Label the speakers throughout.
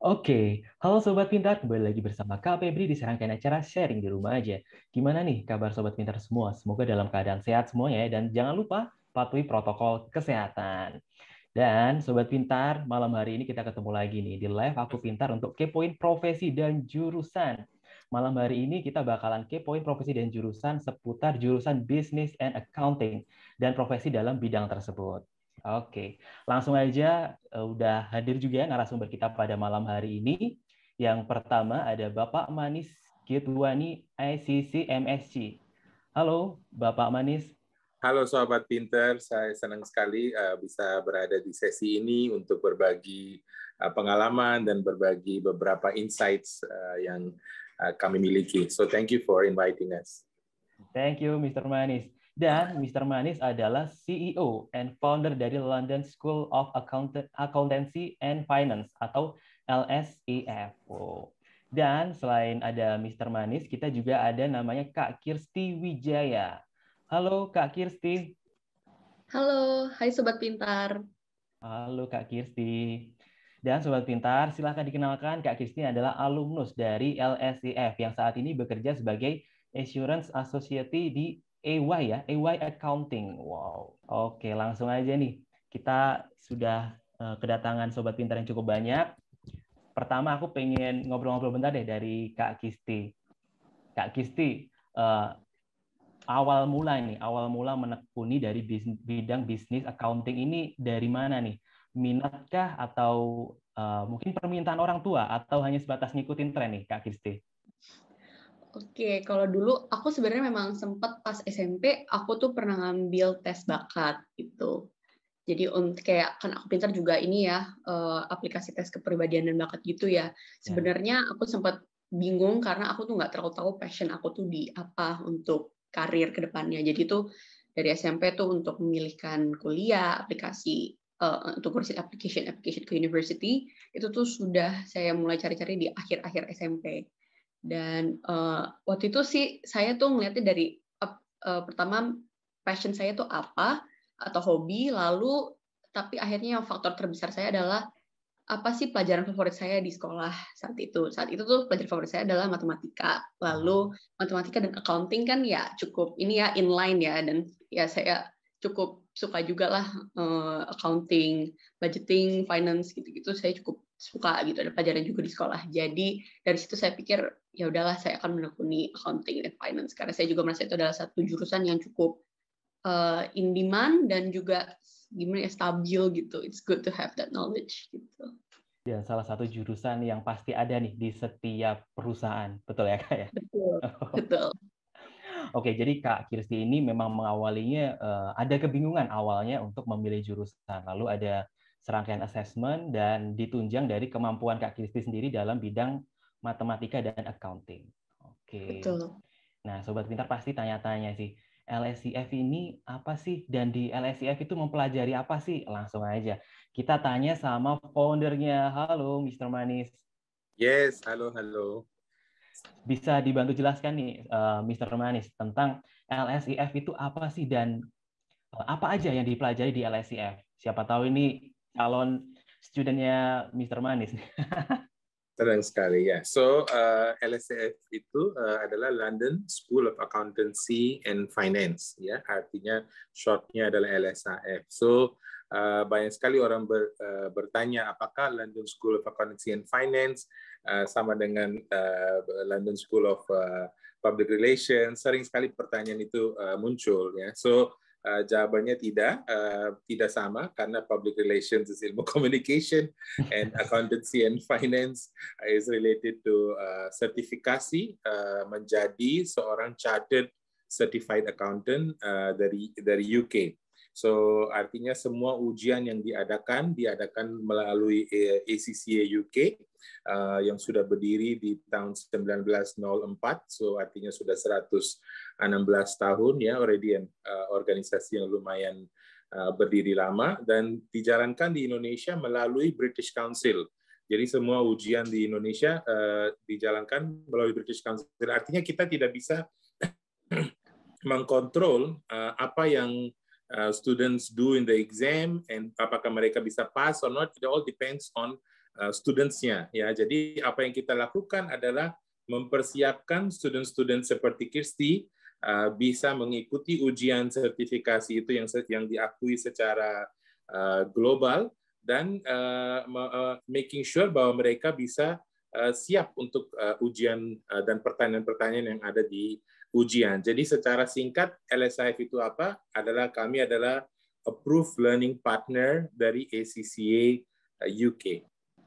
Speaker 1: Oke, halo Sobat Pintar, kembali lagi bersama Kak Febri di serangkaian acara sharing di rumah aja. Gimana nih kabar Sobat Pintar semua? Semoga dalam keadaan sehat semuanya ya, dan jangan lupa patuhi protokol kesehatan. Dan Sobat Pintar, malam hari ini kita ketemu lagi nih di live Aku Pintar untuk kepoin profesi dan jurusan. Malam hari ini kita bakalan kepoin profesi dan jurusan seputar jurusan bisnis and accounting dan profesi dalam bidang tersebut. Oke, langsung aja uh, udah hadir juga ya narasumber kita pada malam hari ini. Yang pertama ada Bapak Manis Gitwani ICC MSC. Halo, Bapak Manis.
Speaker 2: Halo Sobat Pinter, saya senang sekali eh, bisa berada di sesi ini untuk berbagi eh, pengalaman dan berbagi beberapa insights yang kami miliki. So thank you for inviting us.
Speaker 1: Thank you Mr. Manis. Dan Mr. Manis adalah CEO and founder dari London School of Accountant Accountancy and Finance atau LSEFO. Dan selain ada Mr. Manis, kita juga ada namanya Kak Kirsti Wijaya. Halo Kak Kirsti.
Speaker 3: Halo, hai Sobat Pintar.
Speaker 1: Halo Kak Kirsti. Dan Sobat Pintar, silahkan dikenalkan Kak Kirsti adalah alumnus dari LSIF e yang saat ini bekerja sebagai Assurance Associate di EY ya, EY Accounting. Wow. Oke, langsung aja nih. Kita sudah eh, kedatangan sobat pintar yang cukup banyak. Pertama aku pengen ngobrol-ngobrol bentar deh dari Kak Kisti. Kak Kisti, uh, awal mula nih, awal mula menekuni dari bis bidang bisnis accounting ini dari mana nih? Minatkah atau uh, mungkin permintaan orang tua atau hanya sebatas ngikutin tren nih Kak Kisti?
Speaker 3: Oke, okay. kalau dulu aku sebenarnya memang sempat pas SMP aku tuh pernah ngambil tes bakat gitu. Jadi untuk kayak kan aku pintar juga ini ya uh, aplikasi tes kepribadian dan bakat gitu ya. ya. Sebenarnya aku sempat bingung karena aku tuh nggak terlalu tahu passion aku tuh di apa untuk karir kedepannya. Jadi tuh dari SMP tuh untuk memilihkan kuliah, aplikasi uh, untuk proses application application ke university itu tuh sudah saya mulai cari-cari di akhir-akhir SMP. Dan uh, waktu itu sih saya tuh ngeliatnya dari uh, uh, pertama passion saya tuh apa atau hobi, lalu tapi akhirnya yang faktor terbesar saya adalah apa sih pelajaran favorit saya di sekolah saat itu? Saat itu tuh pelajaran favorit saya adalah matematika. Lalu matematika dan accounting kan ya cukup ini ya inline ya dan ya saya cukup suka juga lah uh, accounting, budgeting, finance gitu-gitu saya cukup suka gitu ada pelajaran juga di sekolah. Jadi dari situ saya pikir ya udahlah saya akan menekuni accounting dan finance karena saya juga merasa itu adalah satu jurusan yang cukup uh, in demand dan juga gimana ya stabil gitu. It's good to have that knowledge gitu.
Speaker 1: Dan ya, salah satu jurusan yang pasti ada nih di setiap perusahaan, betul ya kak ya?
Speaker 3: Betul, betul.
Speaker 1: Oke, jadi Kak Kirsti ini memang mengawalinya uh, ada kebingungan awalnya untuk memilih jurusan. Lalu ada serangkaian assessment dan ditunjang dari kemampuan Kak Kirsti sendiri dalam bidang matematika dan accounting. Oke. Okay. Betul. Nah, sobat pintar pasti tanya-tanya sih, LSCF ini apa sih dan di LSCF itu mempelajari apa sih? Langsung aja kita tanya sama foundernya. Halo, Mr. Manis.
Speaker 2: Yes, halo, halo.
Speaker 1: Bisa dibantu jelaskan nih, uh, eh, Mr. Manis, tentang LSEF itu apa sih dan eh, apa aja yang dipelajari di LSEF? Siapa tahu ini calon studentnya Mr. Manis.
Speaker 2: Terang sekali ya. So uh, eh, LSAF e itu uh, adalah London School of Accountancy and Finance ya. Artinya shortnya adalah LSAF. So uh, banyak sekali orang ber, uh, bertanya apakah London School of Accountancy and Finance uh, sama dengan uh, London School of uh, Public Relations. Sering sekali pertanyaan itu uh, muncul ya. So Uh, jawabannya tidak, uh, tidak sama karena public relations is ilmu communication and accountancy and finance is related to uh, sertifikasi uh, menjadi seorang chartered certified accountant uh, dari dari UK. So artinya semua ujian yang diadakan diadakan melalui eh, ACCA UK uh, eh, yang sudah berdiri di tahun 1904. So artinya sudah 116 tahun ya already an, uh, organisasi yang lumayan uh, berdiri lama dan dijalankan di Indonesia melalui British Council. Jadi semua ujian di Indonesia uh, dijalankan melalui British Council. Artinya kita tidak bisa mengkontrol uh, apa yang uh, students do in the exam and apakah mereka bisa pass or not it all depends on uh, studentsnya ya jadi apa yang kita lakukan adalah mempersiapkan student-student seperti Kirsti uh, bisa mengikuti ujian sertifikasi itu yang yang diakui secara uh, global dan uh, uh, making sure bahwa mereka bisa uh, siap untuk uh, ujian uh, dan pertanyaan-pertanyaan yang ada di ujian. Jadi secara singkat LSIF itu apa? Adalah kami adalah approved learning partner dari ACCA UK.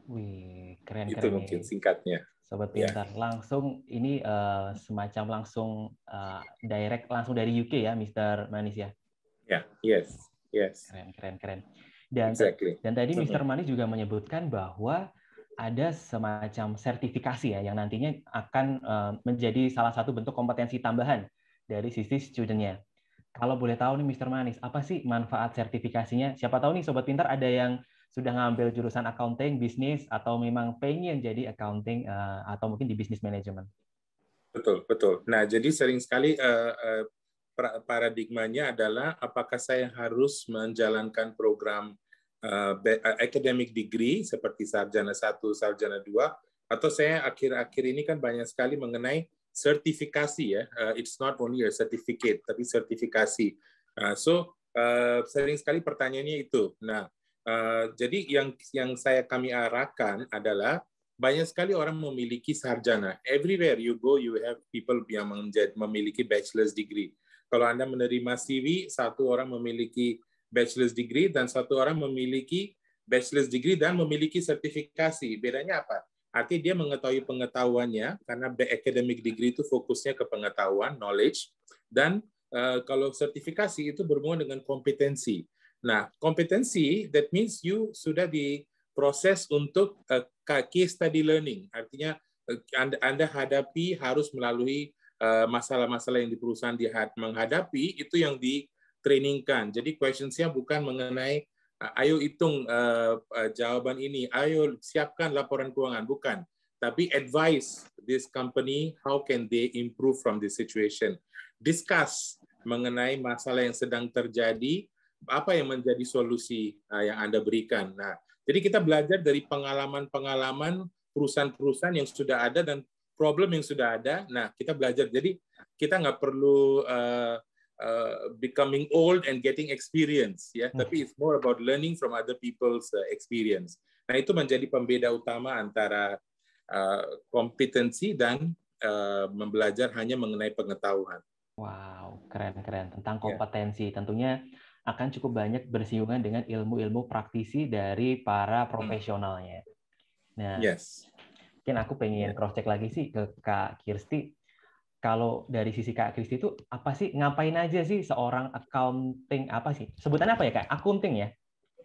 Speaker 1: Uh, Wih, keren Itu keren mungkin nih. singkatnya. Sobat ya. Pintar, ya. langsung ini uh, semacam langsung uh, direct langsung dari UK ya, Mr. Manis ya.
Speaker 2: Ya, yes. Yes. Keren,
Speaker 1: keren, keren. Dan exactly. dan tadi Mr. Manis juga menyebutkan bahwa ada semacam sertifikasi ya yang nantinya akan eh, menjadi salah satu bentuk kompetensi tambahan dari sisi studentnya. Kalau boleh tahu nih Mr. Manis, apa sih manfaat sertifikasinya? Siapa tahu nih Sobat Pintar ada yang sudah ngambil jurusan accounting, bisnis, atau memang pengen jadi accounting eh, atau mungkin di bisnis manajemen.
Speaker 2: Betul, betul. Nah, jadi sering sekali eh, paradigmanya adalah apakah saya harus menjalankan program Eh, eh, academic degree seperti sarjana 1, sarjana 2 atau saya akhir-akhir ini kan banyak sekali mengenai sertifikasi ya. Uh, it's not only a certificate tapi sertifikasi. Uh, so uh, sering sekali pertanyaannya itu. Nah, uh, jadi yang yang saya kami arahkan adalah banyak sekali orang memiliki sarjana. Everywhere you go, you have people yang memiliki bachelor's degree. Kalau Anda menerima CV, satu orang memiliki bachelor's degree dan satu orang memiliki bachelor's degree dan memiliki sertifikasi. Bedanya apa? Artinya dia mengetahui pengetahuannya karena academic degree itu fokusnya ke pengetahuan, knowledge dan uh, kalau sertifikasi itu berhubungan dengan kompetensi. Nah, kompetensi that means you sudah diproses untuk uh, eh, case study learning. Artinya uh, anda, anda hadapi harus melalui masalah-masalah yang di perusahaan dihad- menghadapi itu yang di trainingkan. Jadi questionsnya bukan mengenai ayo hitung uh, uh, jawaban ini, ayo siapkan laporan keuangan, bukan. Tapi advice this company how can they improve from this situation. Discuss mengenai masalah yang sedang terjadi, apa yang menjadi solusi uh, yang Anda berikan. Nah, jadi kita belajar dari pengalaman-pengalaman perusahaan-perusahaan yang sudah ada dan problem yang sudah ada. Nah, kita belajar. Jadi kita nggak perlu uh, Uh, becoming old and getting experience ya hmm. tapi it's more about learning from other people's uh, experience nah itu menjadi pembeda utama antara uh, kompetensi dan uh, membelajar hanya mengenai pengetahuan
Speaker 1: wow keren keren tentang ya. kompetensi yeah. tentunya akan cukup banyak bersinggungan dengan ilmu-ilmu praktisi dari para hmm. profesionalnya. Nah, yes. mungkin aku pengen ya. cross check lagi sih ke Kak Kirsti kalau dari sisi Kak Kristi itu apa sih ngapain aja sih seorang accounting apa sih sebutannya apa ya Kak? Accounting ya?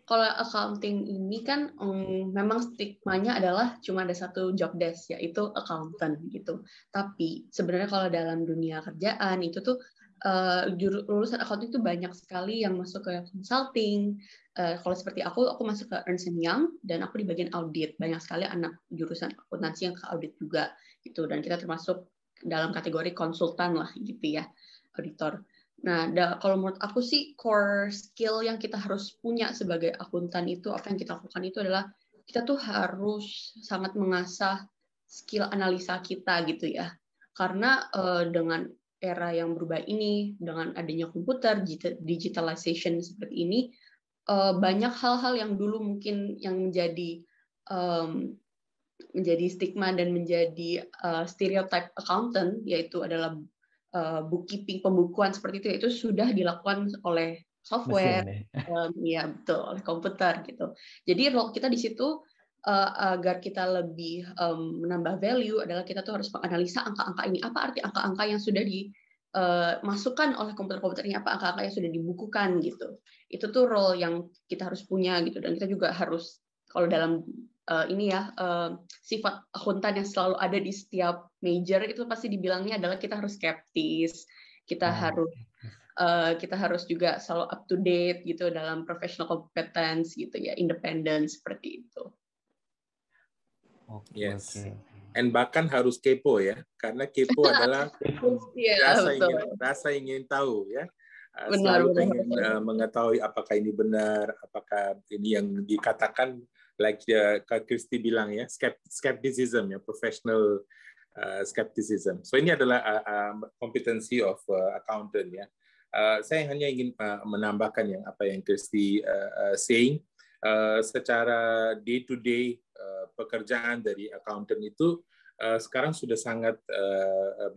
Speaker 3: Kalau accounting ini kan um, memang stigmanya adalah cuma ada satu job desk yaitu accountant gitu. Tapi sebenarnya kalau dalam dunia kerjaan itu tuh uh, lulusan accounting itu banyak sekali yang masuk ke consulting. Uh, kalau seperti aku, aku masuk ke Ernst Young dan aku di bagian audit. Banyak sekali anak jurusan akuntansi yang ke audit juga gitu dan kita termasuk dalam kategori konsultan lah gitu ya auditor. Nah, da, kalau menurut aku sih core skill yang kita harus punya sebagai akuntan itu apa yang kita lakukan itu adalah kita tuh harus sangat mengasah skill analisa kita gitu ya. Karena uh, dengan era yang berubah ini, dengan adanya komputer digitalization seperti ini, uh, banyak hal-hal yang dulu mungkin yang menjadi um, menjadi stigma dan menjadi uh, stereotype accountant yaitu adalah uh, bookkeeping pembukuan seperti itu itu sudah dilakukan oleh software um, ya eh, iya, betul oleh komputer gitu jadi role kita di situ uh, agar kita lebih um, menambah value adalah kita tuh harus menganalisa angka-angka ini apa arti angka-angka yang sudah dimasukkan uh, oleh komputer-komputer ini apa angka-angka yang sudah dibukukan gitu itu tuh role yang kita harus punya gitu dan kita juga harus kalau dalam uh, ini ya uh, sifat akuntan yang selalu ada di setiap major itu pasti dibilangnya adalah kita harus skeptis, kita hmm. harus uh, kita harus juga selalu up to date gitu dalam professional competence gitu ya, independen seperti itu.
Speaker 1: Oke. Okay. Yes.
Speaker 2: dan bahkan harus kepo ya, karena kepo adalah
Speaker 3: yeah, rasa ingin
Speaker 2: rasa ingin tahu ya selalu benar, ingin uh, mengetahui apakah ini benar, apakah ini yang dikatakan like uh, Kak Kristi bilang ya, skepticism ya, professional uh, skepticism. So ini adalah uh, um, competency of uh, accountant ya. Uh, saya hanya ingin uh, menambahkan yang apa yang Kristi saying secara day to day pekerjaan dari accountant itu sekarang sudah sangat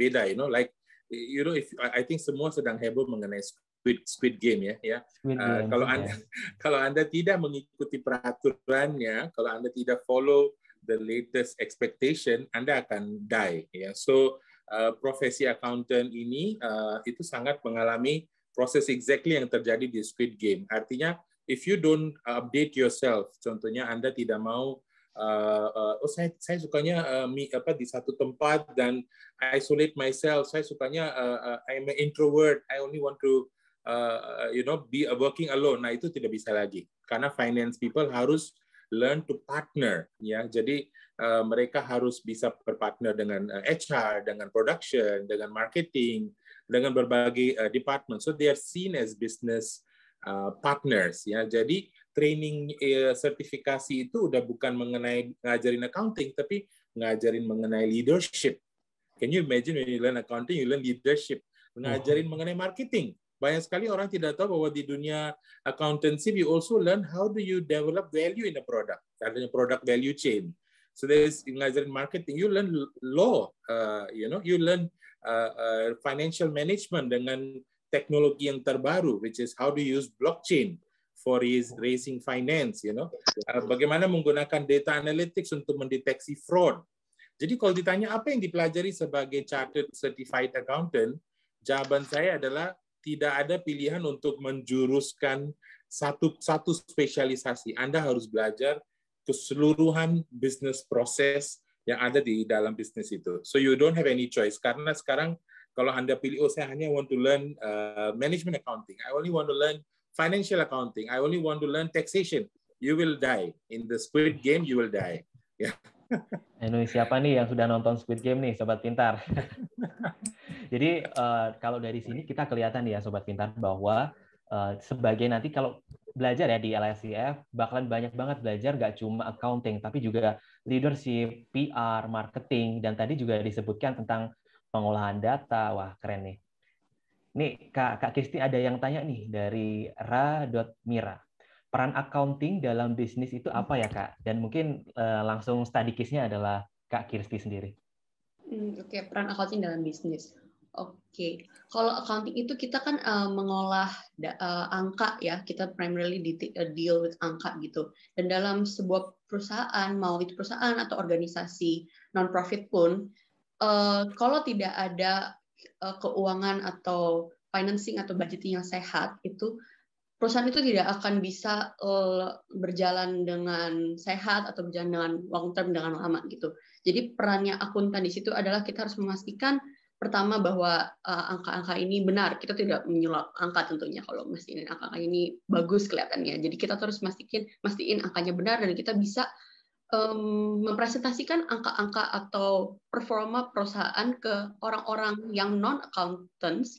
Speaker 2: beda you know like you know if I think semua sedang heboh mengenai Squid, Squid Game ya. ya. uh, kalau anda kalau anda tidak mengikuti peraturannya, kalau anda tidak follow the latest expectation, anda akan die. Ya. So uh, profesi accountant ini uh, itu sangat mengalami proses exactly yang terjadi di Squid Game. Artinya if you don't update yourself, contohnya anda tidak mau Uh, uh, oh saya saya sukanya uh, mi, apa di satu tempat dan I isolate myself. Saya sukanya uh, uh, I'm an introvert. I only want to uh, you know be uh, working alone nah itu tidak bisa lagi karena finance people harus learn to partner ya jadi uh, mereka harus bisa berpartner dengan uh, HR dengan production dengan marketing dengan berbagai uh, department so they are seen as business uh, partners ya jadi training uh, sertifikasi itu udah bukan mengenai ngajarin accounting tapi ngajarin mengenai leadership can you imagine when you learn accounting you learn leadership ngajarin oh. mengenai marketing banyak sekali orang tidak tahu bahwa di dunia accountancy, we also learn how do you develop value in a product, adanya product value chain. So there's ngajarin marketing, you learn law, uh, you know, you learn uh, uh, financial management dengan teknologi yang terbaru, which is how do you use blockchain for is raising finance, you know. Uh, bagaimana menggunakan data analytics untuk mendeteksi fraud. Jadi kalau ditanya apa yang dipelajari sebagai chartered certified accountant, jawaban saya adalah tidak ada pilihan untuk menjuruskan satu satu spesialisasi. Anda harus belajar keseluruhan bisnis proses yang ada di dalam bisnis itu. So you don't have any choice karena sekarang kalau Anda pilih oh saya hanya want to learn uh, management accounting. I only want to learn financial accounting. I only want to learn taxation. You will die in the squid game you will die.
Speaker 1: Yeah. Ini siapa nih yang sudah nonton Squid Game nih, Sobat Pintar? Jadi eh, kalau dari sini kita kelihatan ya, Sobat Pintar, bahwa uh, sebagai nanti kalau belajar ya di LSCF, bakalan banyak banget belajar nggak cuma accounting, tapi juga leadership, PR, marketing, dan tadi juga disebutkan tentang pengolahan data. Wah, keren nih. Nih, Kak, Kak Kisti ada yang tanya nih dari ra.mira peran accounting dalam bisnis itu apa ya kak? Dan mungkin uh, langsung study case-nya adalah kak Kirsti sendiri.
Speaker 3: Hmm, Oke, okay. peran accounting dalam bisnis. Oke, okay. kalau accounting itu kita kan uh, mengolah da, uh, angka ya, kita primarily di, deal with angka gitu. Dan dalam sebuah perusahaan, mau itu perusahaan atau organisasi non profit pun, uh, kalau tidak ada uh, keuangan atau financing atau budgeting yang sehat itu perusahaan itu tidak akan bisa eh, berjalan dengan sehat atau berjalan dengan long term dengan lama gitu. Jadi perannya akuntan di situ adalah kita harus memastikan pertama bahwa eh, angka-angka uh, ini benar. Kita tidak menyulap angka tentunya kalau ini angka-angka ini bagus kelihatannya. Jadi kita terus mastiin mastiin angkanya benar dan kita bisa um, mempresentasikan angka-angka atau performa perusahaan ke orang-orang yang non accountants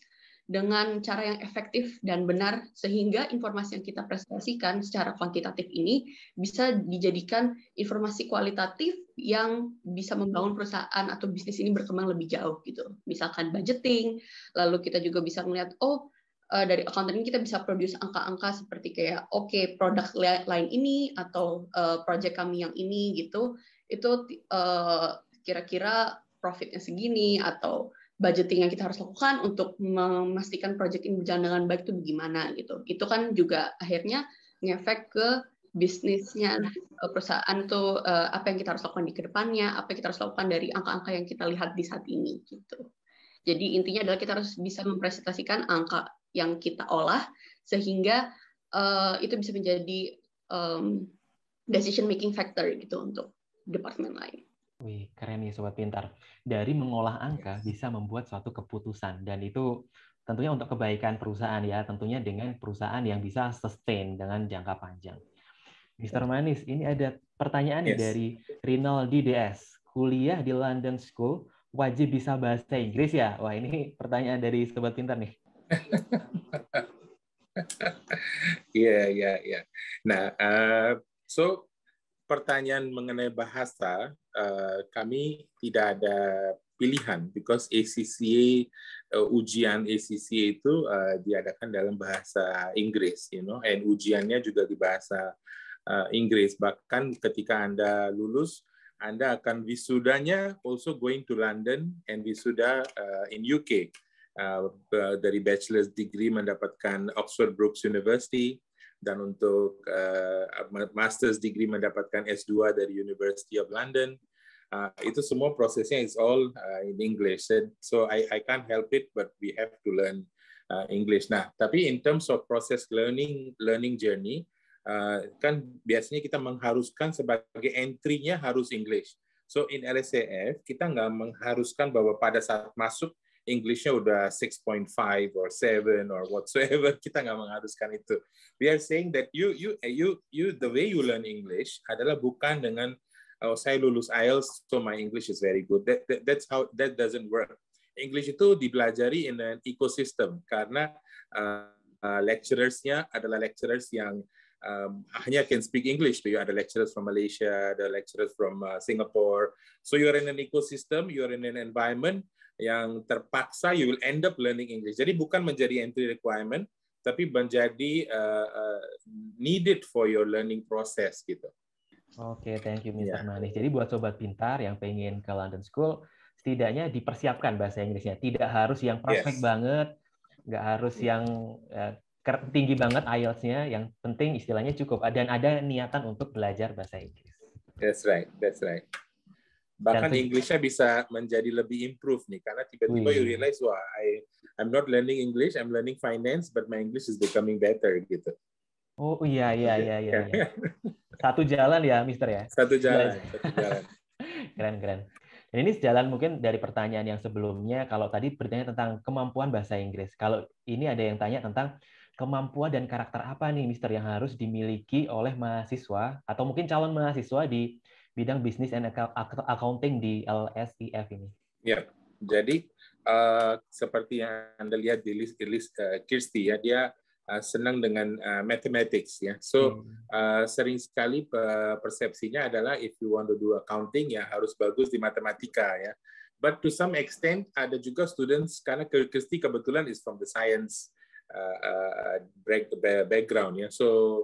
Speaker 3: dengan cara yang efektif dan benar sehingga informasi yang kita presentasikan secara kuantitatif ini bisa dijadikan informasi kualitatif yang bisa membangun perusahaan atau bisnis ini berkembang lebih jauh gitu. Misalkan budgeting, lalu kita juga bisa melihat oh eh, dari accounting kita bisa produce angka-angka seperti kayak oke okay, produk lain ini atau eh, project kami yang ini gitu itu eh, kira-kira profitnya segini atau budgeting yang kita harus lakukan untuk memastikan project ini berjalan dengan baik itu bagaimana gitu. Itu kan juga akhirnya ngefek ke bisnisnya eh, perusahaan tuh eh, apa yang kita harus lakukan di kedepannya, apa yang kita harus lakukan dari angka-angka yang kita lihat di saat ini gitu. Jadi intinya adalah kita harus bisa mempresentasikan angka yang kita olah sehingga uh, itu bisa menjadi um, decision making factor gitu untuk departemen lain.
Speaker 1: Wih, keren nih Sobat Pintar. Dari mengolah angka yes. bisa membuat suatu keputusan. Dan itu tentunya untuk kebaikan perusahaan ya. Tentunya dengan perusahaan yang bisa sustain dengan jangka panjang. Mr. Manis, ini ada pertanyaan yes. dari Rinaldi DS. Kuliah di London School, wajib bisa bahasa Inggris ya? Wah, ini pertanyaan dari Sobat Pintar nih.
Speaker 2: Iya, iya, iya. Nah, uh, so pertanyaan mengenai bahasa Eh, kami tidak ada pilihan because ACCA uh, eh, ujian ACCA itu uh, diadakan dalam bahasa Inggris, you know, and ujiannya juga di bahasa uh, Inggris. Bahkan ketika anda lulus, anda akan wisudanya also going to London and wisuda uh, in UK. Uh, dari bachelor's degree mendapatkan Oxford Brookes University, dan untuk uh, master's degree mendapatkan S2 dari University of London. Uh, itu semua prosesnya is all uh, in English. So I, I can't help it, but we have to learn uh, English. Nah, tapi in terms of process learning learning journey, uh, kan biasanya kita mengharuskan sebagai entry-nya harus English. So in LSCF e kita nggak mengharuskan bahwa pada saat masuk Englishnya udah 6.5 or 7 or whatsoever kita nggak mengharuskan itu we are saying that you you eh, you you the way you learn English adalah bukan dengan oh, saya lulus IELTS so my English is very good that, that that's how that doesn't work English itu dipelajari in an ecosystem karena uh, uh, lecturersnya adalah lecturers yang um, hanya can speak English. So you ada lecturers from Malaysia, ada lecturers from uh, Singapore. So you are in an ecosystem, you are in an environment yang terpaksa you will end up learning English. Jadi bukan menjadi entry requirement, tapi menjadi uh, uh, needed for your learning process gitu.
Speaker 1: Oke, okay, thank you Mr. Yeah. Manis. Jadi buat sobat pintar yang pengen ke London School, setidaknya dipersiapkan bahasa Inggrisnya. Tidak harus yang perfect yes. banget, nggak harus iya. yang uh, tinggi banget IELTS-nya. Yang penting istilahnya cukup dan ada niatan untuk belajar bahasa Inggris.
Speaker 2: That's right, that's right bahkan Inggrisnya bisa menjadi lebih improve nih karena tiba-tiba hmm. you realize wah I I'm not learning English I'm learning finance but my English is becoming better gitu
Speaker 1: oh iya iya iya iya, iya. iya. satu jalan ya Mister ya satu jalan satu jalan keren keren dan ini sejalan mungkin dari pertanyaan yang sebelumnya kalau tadi bertanya tentang kemampuan bahasa Inggris kalau ini ada yang tanya tentang kemampuan dan karakter apa nih Mister yang harus dimiliki oleh mahasiswa atau mungkin calon mahasiswa di bidang bisnis and accounting di LSIF e ini?
Speaker 2: Ya, jadi uh, seperti yang Anda lihat di list, list uh, eh, Kirsti ya, dia uh, senang dengan uh, mathematics ya. So uh, sering sekali persepsinya adalah if you want to do accounting ya harus bagus di matematika ya. But to some extent ada juga students karena Kirsti kebetulan is from the science uh, uh, background ya. So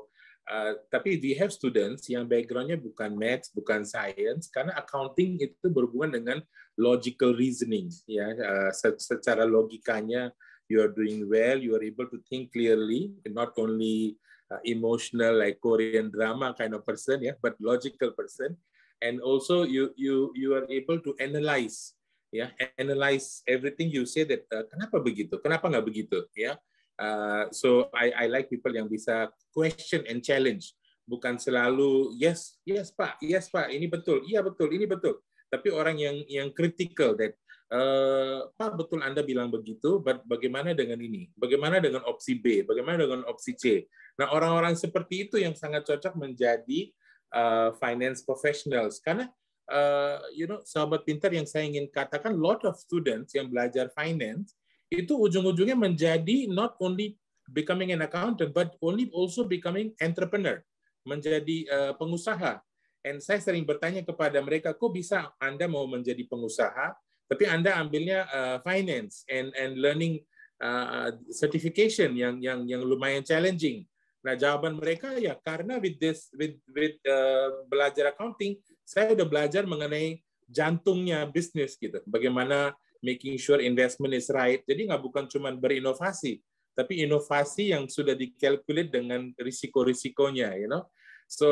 Speaker 2: Eh, tapi we have students yang backgroundnya bukan math, bukan science, karena accounting itu berhubungan dengan logical reasoning, ya uh, secara logikanya you are doing well, you are able to think clearly, not only uh, emotional like Korean drama kind of person, ya, but logical person, and also you you you are able to analyze, ya, analyze everything you say that uh, kenapa begitu, kenapa nggak begitu, ya. Uh, so I, I like people yang bisa question and challenge, bukan selalu yes yes pak yes pak ini betul iya betul ini betul, tapi orang yang yang critical that uh, pak betul anda bilang begitu, but bagaimana dengan ini, bagaimana dengan opsi B, bagaimana dengan opsi C. Nah orang-orang seperti itu yang sangat cocok menjadi uh, finance professionals karena uh, you know sahabat pintar yang saya ingin katakan lot of students yang belajar finance itu ujung-ujungnya menjadi not only becoming an accountant but only also becoming entrepreneur, menjadi uh, pengusaha. And saya sering bertanya kepada mereka, kok bisa Anda mau menjadi pengusaha tapi Anda ambilnya uh, finance and and learning uh, certification yang yang yang lumayan challenging. Nah, jawaban mereka ya karena with this with with uh, belajar accounting, saya udah belajar mengenai jantungnya bisnis gitu. Bagaimana making sure investment is right. Jadi nggak bukan cuma berinovasi, tapi inovasi yang sudah dikalkulasi dengan risiko-risikonya, you know. So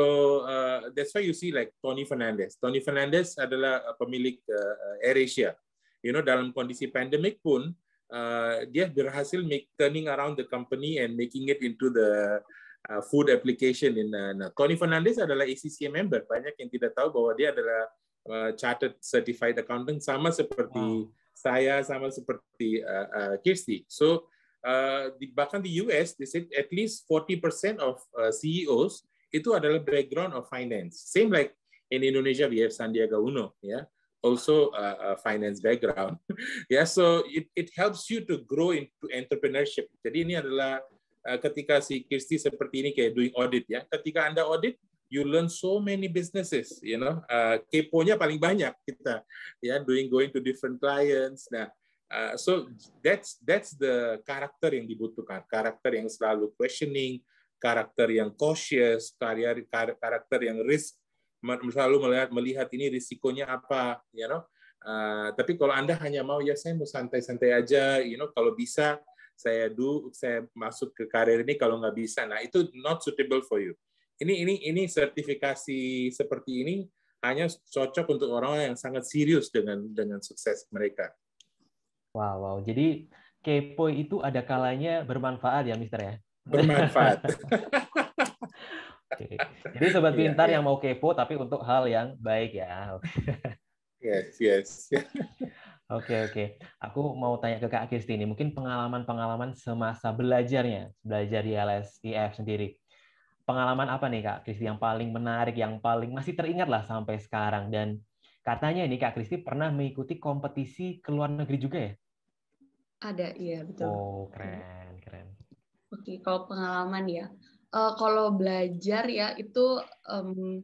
Speaker 2: uh, that's why you see like Tony Fernandez. Tony Fernandez adalah uh, pemilik uh, uh AirAsia. You know dalam kondisi pandemik pun uh, dia berhasil make turning around the company and making it into the uh, food application in uh, nah, Tony Fernandez adalah ACC member. Banyak yang tidak tahu bahwa dia adalah uh, chartered certified accountant sama seperti wow saya sama seperti uh, uh, Kirsty. So uh, di, bahkan di US, they said at least 40% of uh, CEOs itu adalah background of finance. Same like in Indonesia, we have Sandiaga Uno, yeah, also uh, a finance background. yeah, so it, it helps you to grow into entrepreneurship. Jadi ini adalah ketika si Kirsti seperti ini kayak doing audit ya. Ketika Anda audit, you learn so many businesses you know uh, keponya paling banyak kita ya yeah, doing going to different clients nah uh, so that's that's the karakter yang dibutuhkan karakter yang selalu questioning karakter yang cautious karir karakter yang risk selalu melihat melihat ini risikonya apa you know uh, tapi kalau anda hanya mau ya saya mau santai-santai aja you know kalau bisa saya do saya masuk ke karir ini kalau nggak bisa nah itu not suitable for you ini ini ini sertifikasi seperti ini hanya cocok untuk orang yang sangat serius dengan dengan sukses mereka.
Speaker 1: Wow, wow. Jadi kepo itu ada kalanya bermanfaat ya, Mister ya. Bermanfaat. okay. Jadi sobat yeah, pintar yeah. yang mau kepo tapi untuk hal yang baik ya.
Speaker 2: yes, yes.
Speaker 1: Oke okay, oke, okay. aku mau tanya ke Kak Kristi ini, mungkin pengalaman-pengalaman semasa belajarnya, belajar di LSIF sendiri pengalaman apa nih Kak Kristi yang paling menarik, yang paling masih teringat lah sampai sekarang? Dan katanya ini Kak Kristi pernah mengikuti kompetisi ke luar negeri juga ya?
Speaker 3: Ada, iya betul.
Speaker 1: Oh, keren, keren.
Speaker 3: Oke, kalau pengalaman ya. Uh, kalau belajar ya itu um,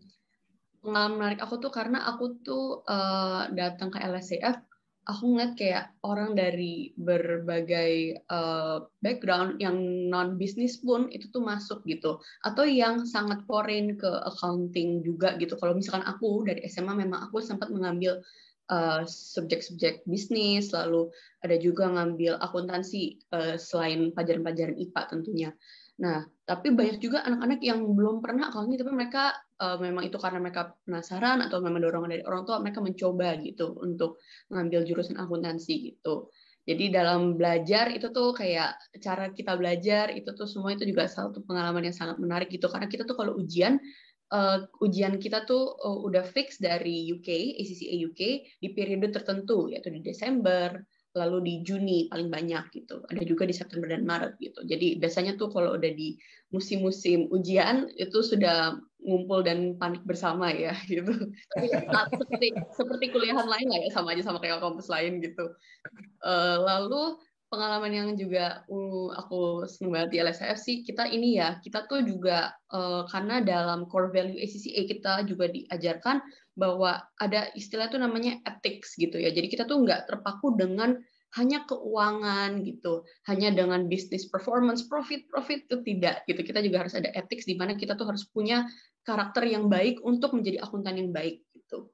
Speaker 3: pengalaman menarik aku tuh karena aku tuh uh, datang ke LSCF e aku ngeliat kayak orang dari berbagai uh, background yang non bisnis pun itu tuh masuk gitu atau yang sangat foreign ke accounting juga gitu kalau misalkan aku dari SMA memang aku sempat mengambil uh, subjek-subjek bisnis lalu ada juga ngambil akuntansi uh, selain pelajaran-pelajaran IPA tentunya nah tapi banyak juga anak-anak yang belum pernah accounting tapi mereka uh, memang itu karena mereka penasaran atau memang dorongan dari orang tua mereka mencoba gitu untuk mengambil jurusan akuntansi gitu jadi dalam belajar itu tuh kayak cara kita belajar itu tuh semua itu juga salah satu pengalaman yang sangat menarik gitu karena kita tuh kalau ujian uh, ujian kita tuh uh, udah fix dari UK ACCA UK di periode tertentu yaitu di Desember lalu di Juni paling banyak gitu ada juga di September dan Maret gitu jadi biasanya tuh kalau udah di musim-musim ujian itu sudah ngumpul dan panik bersama ya gitu. Kan seperti seperti kuliahan lain lah ya sama aja sama kayak kampus lain gitu. Uh, lalu pengalaman yang juga uh, aku seneng banget di LSF sih kita ini ya kita tuh juga uh, karena dalam core value ACCA kita juga diajarkan bahwa ada istilah tuh namanya ethics gitu ya jadi kita tuh nggak terpaku dengan hanya keuangan gitu, hanya dengan bisnis performance profit profit itu tidak gitu. Kita juga harus ada ethics di mana kita tuh harus punya karakter yang baik untuk menjadi akuntan yang baik gitu.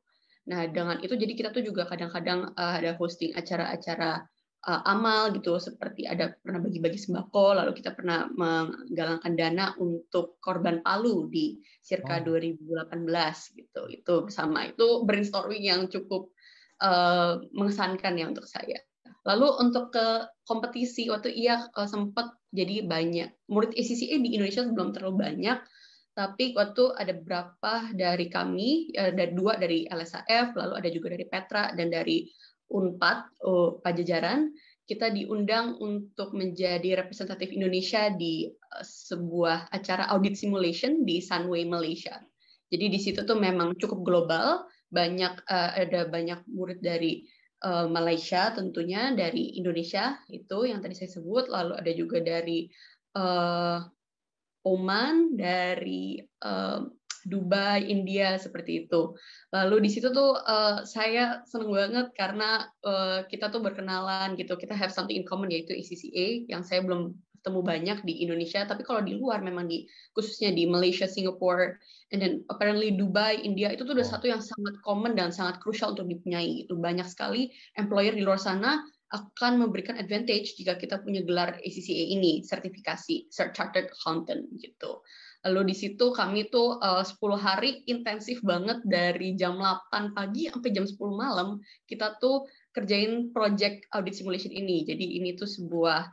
Speaker 3: Nah, dengan itu jadi kita tuh juga kadang-kadang uh, ada hosting acara-acara uh, amal gitu seperti ada pernah bagi-bagi sembako, lalu kita pernah menggalangkan dana untuk korban Palu di circa oh. 2018 gitu. Itu sama itu brainstorming yang cukup uh, mengesankan ya untuk saya. Lalu untuk ke kompetisi waktu ia sempat jadi banyak murid ACCA di Indonesia belum terlalu banyak tapi waktu ada berapa dari kami, ya, ada dua dari LSAF, lalu ada juga dari Petra dan dari Unpad oh, Pajajaran, kita diundang untuk menjadi representatif Indonesia di eh, sebuah acara audit simulation di Sunway Malaysia. Jadi di situ tuh memang cukup global, banyak eh, ada banyak murid dari eh, Malaysia tentunya dari Indonesia itu yang tadi saya sebut, lalu ada juga dari Oman, dari uh, Dubai, India seperti itu. Lalu di situ tuh uh, saya seneng banget karena uh, kita tuh berkenalan gitu, kita have something in common yaitu ECCA yang saya belum ketemu banyak di Indonesia, tapi kalau di luar memang di khususnya di Malaysia, Singapore, and then apparently Dubai, India itu tuh udah satu yang sangat common dan sangat krusial untuk dipunyai. Itu banyak sekali employer di luar sana akan memberikan advantage jika kita punya gelar ACCA ini, sertifikasi Chartered Accountant gitu. Lalu di situ kami tuh eh, uh, 10 hari intensif banget dari jam 8 pagi sampai jam 10 malam kita tuh kerjain project audit simulation ini. Jadi ini tuh sebuah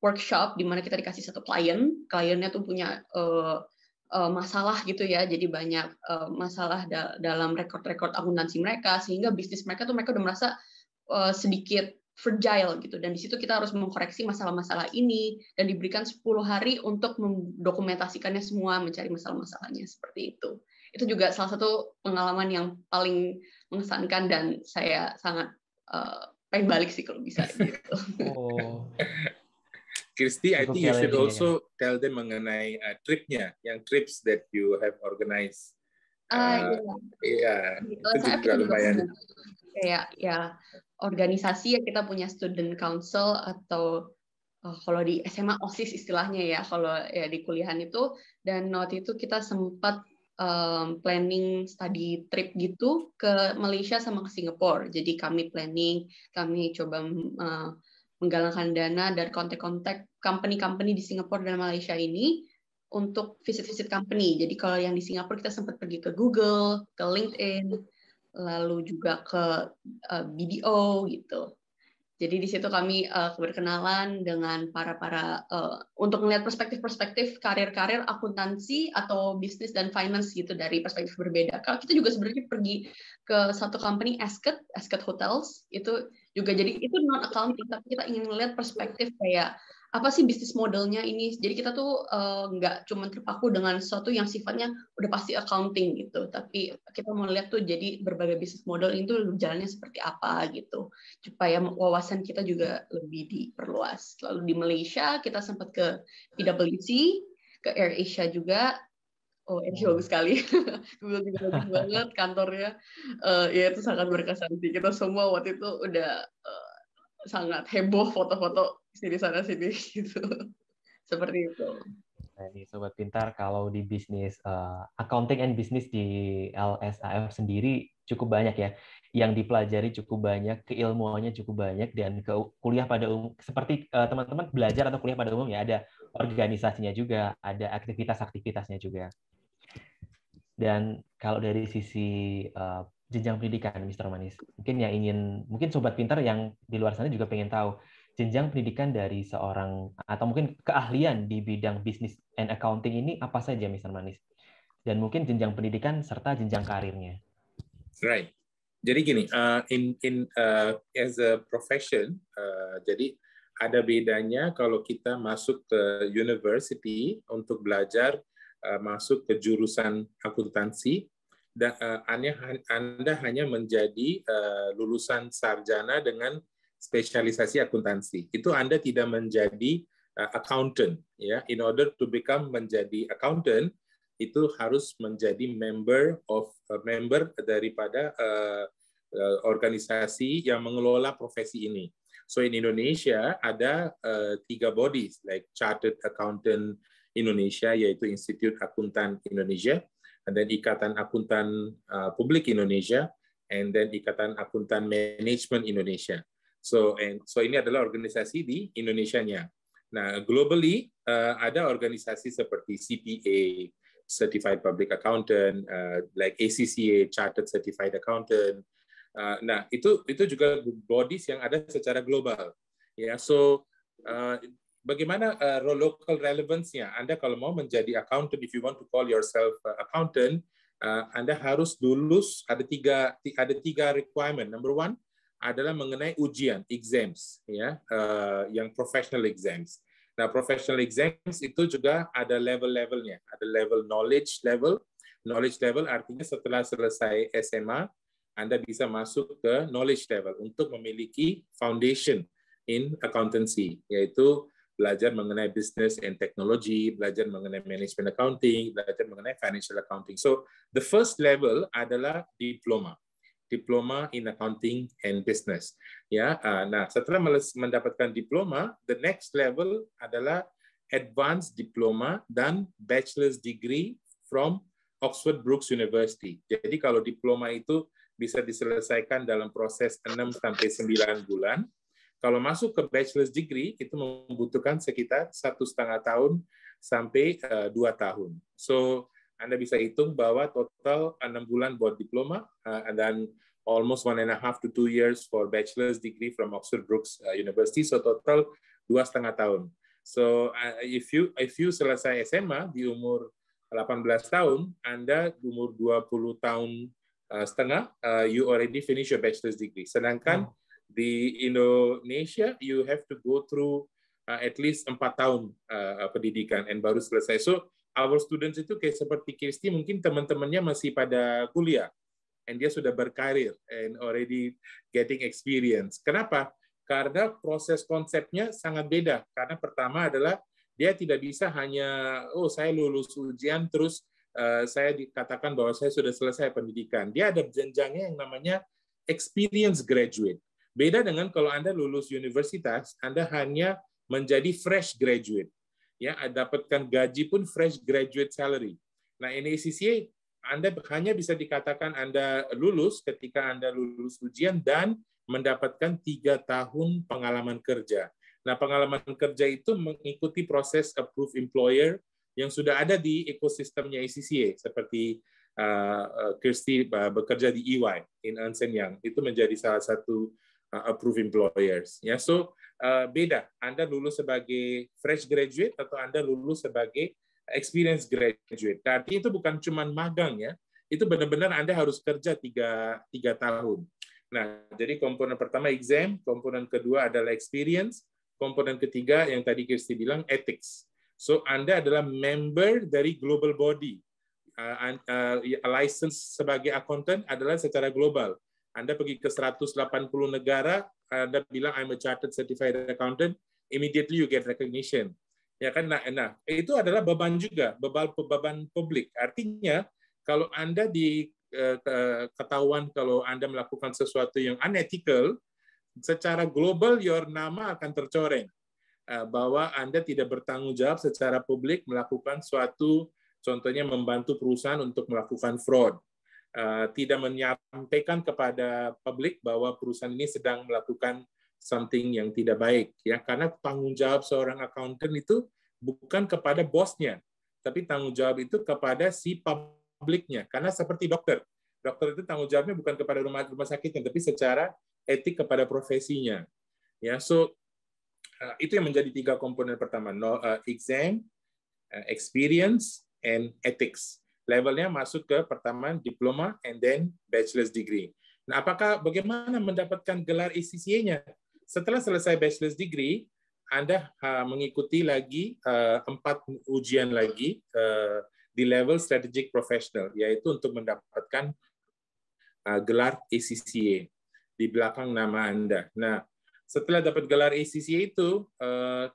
Speaker 3: workshop di mana kita dikasih satu klien, kliennya tuh punya uh, uh, masalah gitu ya. Jadi banyak uh, masalah da dalam rekor-rekor akuntansi mereka sehingga bisnis mereka tuh mereka udah merasa uh, sedikit fragile gitu dan di situ kita harus mengkoreksi masalah-masalah ini dan diberikan 10 hari untuk mendokumentasikannya semua mencari masalah-masalahnya seperti itu itu juga salah satu pengalaman yang paling mengesankan dan saya sangat uh, pengen balik sih kalau bisa gitu.
Speaker 1: oh.
Speaker 2: Kristi, I think you should also ya. tell them mengenai uh, tripnya, yang trips that you have organized. Uh, ah, eh, iya. Iya, itu juga lumayan.
Speaker 3: Ya, ya, organisasi ya kita punya student council atau uh, kalau di SMA OSIS istilahnya ya kalau ya di kuliahan itu dan waktu itu kita sempat um, planning study trip gitu ke Malaysia sama ke Singapura. Jadi kami planning, kami coba uh, menggalangkan dana dari kontak-kontak company-company di Singapura dan Malaysia ini untuk visit-visit company. Jadi kalau yang di Singapura kita sempat pergi ke Google, ke LinkedIn, lalu juga ke eh, BDO gitu. Jadi di situ kami uh, berkenalan dengan para para uh, untuk melihat perspektif-perspektif karir-karir akuntansi atau bisnis dan finance gitu dari perspektif berbeda. Kalau kita juga sebenarnya pergi ke satu company Ascot, Ascot Hotels itu juga jadi itu non accounting tapi kita ingin melihat perspektif kayak apa sih bisnis modelnya ini. Jadi kita tuh eh, nggak uh, cuma terpaku dengan sesuatu yang sifatnya udah pasti accounting gitu, tapi kita mau lihat tuh jadi berbagai bisnis model itu jalannya seperti apa gitu, supaya wawasan kita juga lebih diperluas. Lalu di Malaysia kita sempat ke PwC, ke Air Asia juga, Oh, Air Asia bagus sekali. Google juga bagus banget kantornya. Uh, ya itu sangat berkesan sih. Kita semua waktu itu udah uh, sangat heboh foto-foto sini sana sini gitu seperti itu
Speaker 1: nah, ini sobat pintar kalau di bisnis uh, accounting and business di LSAF sendiri cukup banyak ya yang dipelajari cukup banyak keilmuannya cukup banyak dan ke kuliah pada umum seperti eh, teman-teman uh, belajar atau kuliah pada umum ya ada organisasinya juga ada aktivitas-aktivitasnya juga dan kalau dari sisi uh, jenjang pendidikan Mr. Manis mungkin yang ingin mungkin sobat pintar yang di luar sana juga pengen tahu jenjang pendidikan dari seorang atau mungkin keahlian di bidang bisnis and accounting ini apa saja, Mr. Manis? Dan mungkin jenjang pendidikan serta jenjang karirnya.
Speaker 2: Right. Jadi gini, uh, in in uh, as a profession, uh, jadi ada bedanya kalau kita masuk ke university untuk belajar uh, masuk ke jurusan akuntansi dan uh, anda, anda hanya menjadi uh, lulusan sarjana dengan spesialisasi akuntansi. Itu Anda tidak menjadi eh, accountant ya. In order to become menjadi accountant itu harus menjadi member of eh, member daripada uh, organisasi yang mengelola profesi ini. So in Indonesia ada uh, tiga bodies like Chartered Accountant Indonesia yaitu Institute Akuntan Indonesia, and then Ikatan Akuntan uh, Publik Indonesia, and then Ikatan Akuntan Management Indonesia. So and so ini adalah organisasi di Indonesia-nya. Nah, globally uh, ada organisasi seperti CPA, Certified Public Accountant, uh, like ACCA, Chartered Certified Accountant. Uh, nah, itu itu juga bodies yang ada secara global. Ya, yeah, so uh, bagaimana uh, local relevance-nya? Anda kalau mau menjadi accountant, if you want to call yourself accountant, uh, Anda harus lulus ada tiga ada tiga requirement. Number one, adalah mengenai ujian exams ya uh, yang professional exams. Nah, professional exams itu juga ada level-levelnya, ada level knowledge level. Knowledge level artinya setelah selesai SMA Anda bisa masuk ke knowledge level untuk memiliki foundation in accountancy yaitu belajar mengenai business and technology, belajar mengenai management accounting, belajar mengenai financial accounting. So, the first level adalah diploma diploma in accounting and business. Ya, uh, nah setelah mendapatkan diploma, the next level adalah advanced diploma dan bachelor's degree from Oxford Brookes University. Jadi kalau diploma itu bisa diselesaikan dalam proses 6 sampai 9 bulan. Kalau masuk ke bachelor's degree itu membutuhkan sekitar satu setengah tahun sampai eh, dua tahun. So anda bisa hitung bahwa total 6 bulan buat diploma uh, dan almost one and a half to two years for bachelor's degree from Oxford Brookes uh, University. So total dua setengah tahun. So uh, if you if you selesai SMA di umur 18 tahun, Anda di umur 20 tahun uh, setengah, uh, you already finish your bachelor's degree. Sedangkan hmm. di Indonesia, you have to go through uh, at least empat tahun uh, uh pendidikan and baru selesai. So our students itu kayak seperti Kirsty mungkin teman-temannya masih pada kuliah and dia sudah berkarir and already getting experience. Kenapa? Karena proses konsepnya sangat beda. Karena pertama adalah dia tidak bisa hanya oh saya lulus ujian terus uh, saya dikatakan bahwa saya sudah selesai pendidikan. Dia ada jenjangnya yang namanya experience graduate. Beda dengan kalau Anda lulus universitas, Anda hanya menjadi fresh graduate ya dapatkan gaji pun fresh graduate salary. Nah, ini CCA Anda hanya bisa dikatakan Anda lulus ketika Anda lulus ujian dan mendapatkan tiga tahun pengalaman kerja. Nah, pengalaman kerja itu mengikuti proses approve employer yang sudah ada di ekosistemnya ICCA seperti uh, uh Kirsty uh, bekerja di EY in Ernst Young itu menjadi salah satu uh, approved employers. Ya, so Eh, beda. Anda lulus sebagai fresh graduate atau Anda lulus sebagai experience graduate. Nah, Tapi itu bukan cuma magang ya, itu benar-benar Anda harus kerja tiga, tiga tahun. Nah, jadi komponen pertama exam, komponen kedua adalah experience, komponen ketiga yang tadi Kirsti bilang ethics. So, Anda adalah member dari global body. Uh, uh, license sebagai accountant adalah secara global. Anda pergi ke 180 negara, anda bilang I'm a chartered certified accountant, immediately you get recognition. Ya kan? Nah, nah itu adalah beban juga, beban beban publik. Artinya kalau Anda di eh, ketahuan kalau Anda melakukan sesuatu yang unethical, secara global your nama akan tercoreng eh, bahwa Anda tidak bertanggung jawab secara publik melakukan suatu contohnya membantu perusahaan untuk melakukan fraud Eh, tidak menyampaikan kepada publik bahwa perusahaan ini sedang melakukan something yang tidak baik ya karena tanggung jawab seorang accountant itu bukan kepada bosnya tapi tanggung jawab itu kepada si publiknya karena seperti dokter dokter itu tanggung jawabnya bukan kepada rumah rumah sakitnya tapi secara etik kepada profesinya ya so eh, itu yang menjadi tiga komponen pertama no, uh, exam experience and ethics levelnya masuk ke pertama diploma and then bachelor's degree. Nah, apakah bagaimana mendapatkan gelar ICCA-nya? E setelah selesai bachelor's degree, Anda mengikuti lagi eh, empat ujian lagi eh, di level strategic professional, yaitu untuk mendapatkan eh, gelar ACCA e di belakang nama Anda. Nah, setelah dapat gelar ACCA e itu,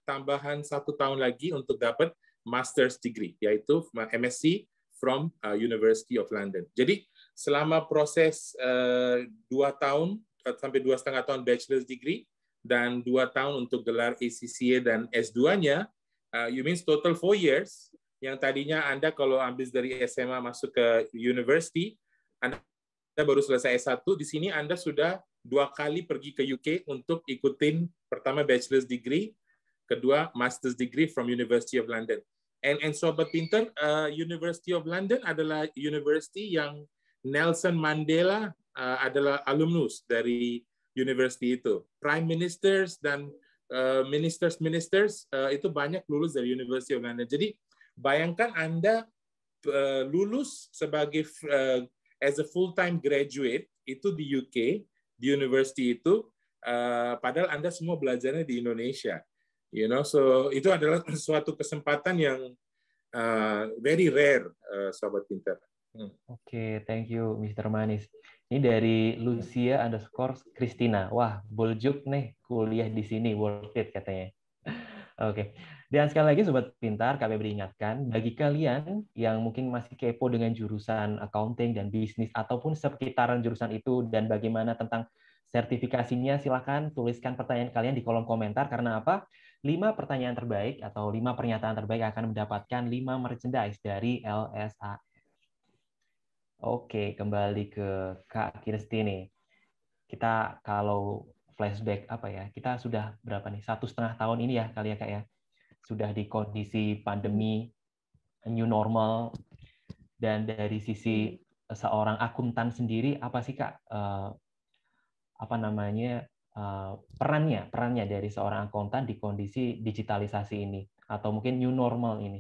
Speaker 2: tambahan satu tahun lagi untuk dapat master's degree, yaitu MSc from uh, University of London. Jadi selama proses uh, dua tahun uh, sampai dua setengah tahun bachelor's degree dan dua tahun untuk gelar ACCA dan S2-nya, uh, you means total four years yang tadinya Anda kalau ambil dari SMA masuk ke university, Anda baru selesai S1, di sini Anda sudah dua kali pergi ke UK untuk ikutin pertama bachelor's degree, kedua master's degree from University of London. And, and Sobat Pinter, uh, University of London adalah university yang Nelson Mandela uh, adalah alumnus dari university itu. Prime Ministers dan uh, ministers ministers uh, itu banyak lulus dari University of London. Jadi bayangkan Anda uh, lulus sebagai uh, as a full time graduate itu di UK di university itu uh, padahal Anda semua belajarnya di Indonesia. You know, so itu adalah suatu kesempatan yang uh, very rare, uh, sobat pintar.
Speaker 1: Hmm. Oke, okay, thank you, Mr. Manis. Ini dari Lucia underscore Christina. Wah, boljuk nih kuliah di sini, worth it katanya. Oke. Okay. Dan sekali lagi Sobat Pintar, kami beringatkan, bagi kalian yang mungkin masih kepo dengan jurusan accounting dan bisnis, ataupun sekitaran jurusan itu, dan bagaimana tentang sertifikasinya, silahkan tuliskan pertanyaan kalian di kolom komentar. Karena apa? 5 pertanyaan terbaik atau 5 pernyataan terbaik akan mendapatkan 5 merchandise dari LSA. Oke, kembali ke Kak Kirstini. Kita kalau flashback apa ya, kita sudah berapa nih? Satu setengah tahun ini ya kali ya Kak ya. Sudah di kondisi pandemi, new normal, dan dari sisi seorang akuntan sendiri, apa sih Kak, eh, apa namanya, Eh, perannya perannya dari seorang akuntan di kondisi digitalisasi ini atau mungkin new normal ini?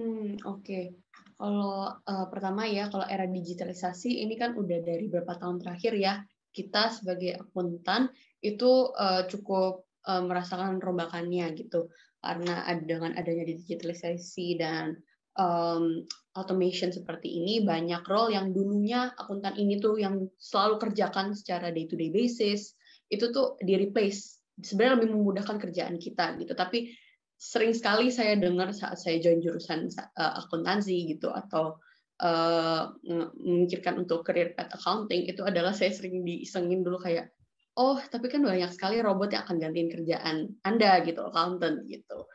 Speaker 3: Hmm, oke. Okay. Kalau uh, pertama ya, kalau era digitalisasi ini kan udah dari beberapa tahun terakhir ya, kita sebagai akuntan itu uh, cukup uh, merasakan rombakannya gitu, karena dengan adanya digitalisasi dan um, automation seperti ini banyak role yang dulunya akuntan ini tuh yang selalu kerjakan secara day to day basis itu tuh di replace sebenarnya lebih memudahkan kerjaan kita gitu tapi sering sekali saya dengar saat saya join jurusan uh, akuntansi gitu atau uh, memikirkan untuk career path accounting itu adalah saya sering diisengin dulu kayak oh tapi kan banyak sekali robot yang akan gantiin kerjaan anda gitu accountant gitu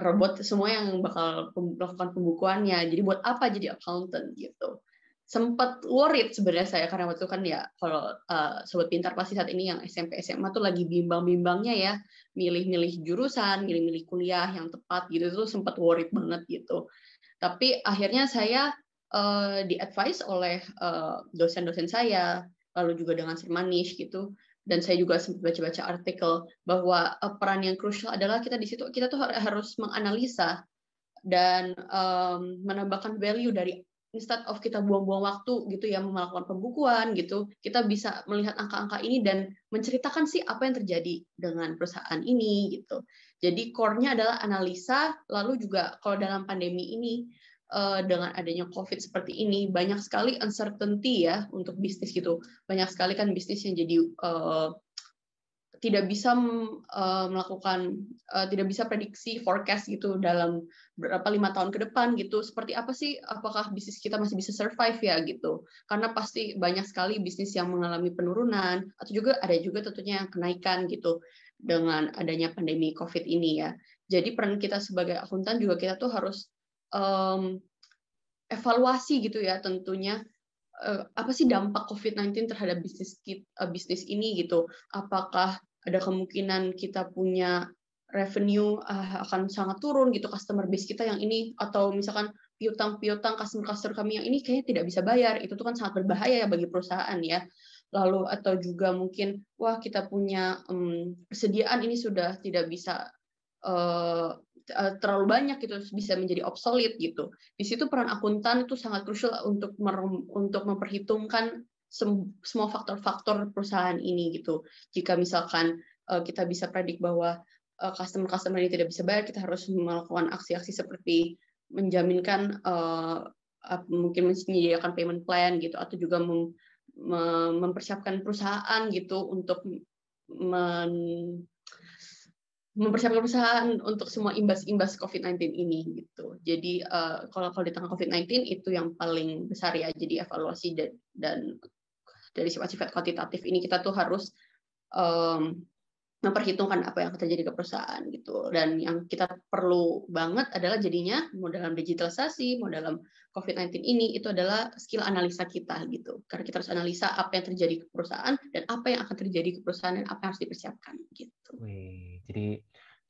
Speaker 3: robot semua yang bakal melakukan pembukuannya jadi buat apa jadi accountant gitu sempat worried sebenarnya saya karena waktu itu kan ya kalau uh, sobat pintar pasti saat ini yang SMP SMA tuh lagi bimbang-bimbangnya ya milih-milih jurusan, milih-milih kuliah yang tepat gitu itu sempat worried banget gitu. Tapi akhirnya saya uh, eh, di advice oleh dosen eh, dosen-dosen saya lalu juga dengan manis gitu dan saya juga sempat baca-baca artikel bahwa uh, peran yang krusial adalah kita di situ kita tuh harus menganalisa dan um, menambahkan value dari instead of kita buang-buang waktu gitu ya melakukan pembukuan gitu, kita bisa melihat angka-angka ini dan menceritakan sih apa yang terjadi dengan perusahaan ini gitu. Jadi core-nya adalah analisa, lalu juga kalau dalam pandemi ini eh, dengan adanya COVID seperti ini banyak sekali uncertainty ya untuk bisnis gitu. Banyak sekali kan bisnis yang jadi uh, tidak bisa eh, melakukan eh, tidak bisa prediksi forecast gitu dalam berapa lima tahun ke depan gitu seperti apa sih apakah bisnis kita masih bisa survive ya gitu karena pasti banyak sekali bisnis yang mengalami penurunan atau juga ada juga tentunya yang kenaikan gitu dengan adanya pandemi covid ini ya jadi peran kita sebagai akuntan juga kita tuh harus um, evaluasi gitu ya tentunya eh, apa sih dampak COVID-19 terhadap bisnis bisnis ini gitu? Apakah ada kemungkinan kita punya revenue uh, akan sangat turun gitu customer base kita yang ini atau misalkan piutang-piutang customer-customer kami yang ini kayaknya tidak bisa bayar itu tuh kan sangat berbahaya ya bagi perusahaan ya lalu atau juga mungkin wah kita punya um, persediaan ini sudah tidak bisa uh, terlalu banyak itu bisa menjadi obsolete gitu di situ peran akuntan itu sangat krusial untuk mer untuk memperhitungkan semua faktor-faktor perusahaan ini gitu. Jika misalkan uh, kita bisa predik bahwa eh, customer-customer ini tidak bisa bayar, kita harus melakukan aksi-aksi seperti menjaminkan uh, mungkin menyediakan payment plan gitu atau juga mem mempersiapkan perusahaan gitu untuk men mempersiapkan perusahaan untuk semua imbas-imbas COVID-19 ini gitu. Jadi uh, kalau kalau di tengah COVID-19 itu yang paling besar ya. Jadi evaluasi dan, dan dari sifat-sifat kuantitatif ini kita tuh harus um, memperhitungkan apa yang terjadi ke perusahaan gitu dan yang kita perlu banget adalah jadinya mau dalam digitalisasi mau dalam COVID-19 ini itu adalah skill analisa kita gitu karena kita harus analisa apa yang terjadi ke perusahaan dan apa yang akan terjadi ke perusahaan dan apa yang harus dipersiapkan gitu.
Speaker 1: Wih, jadi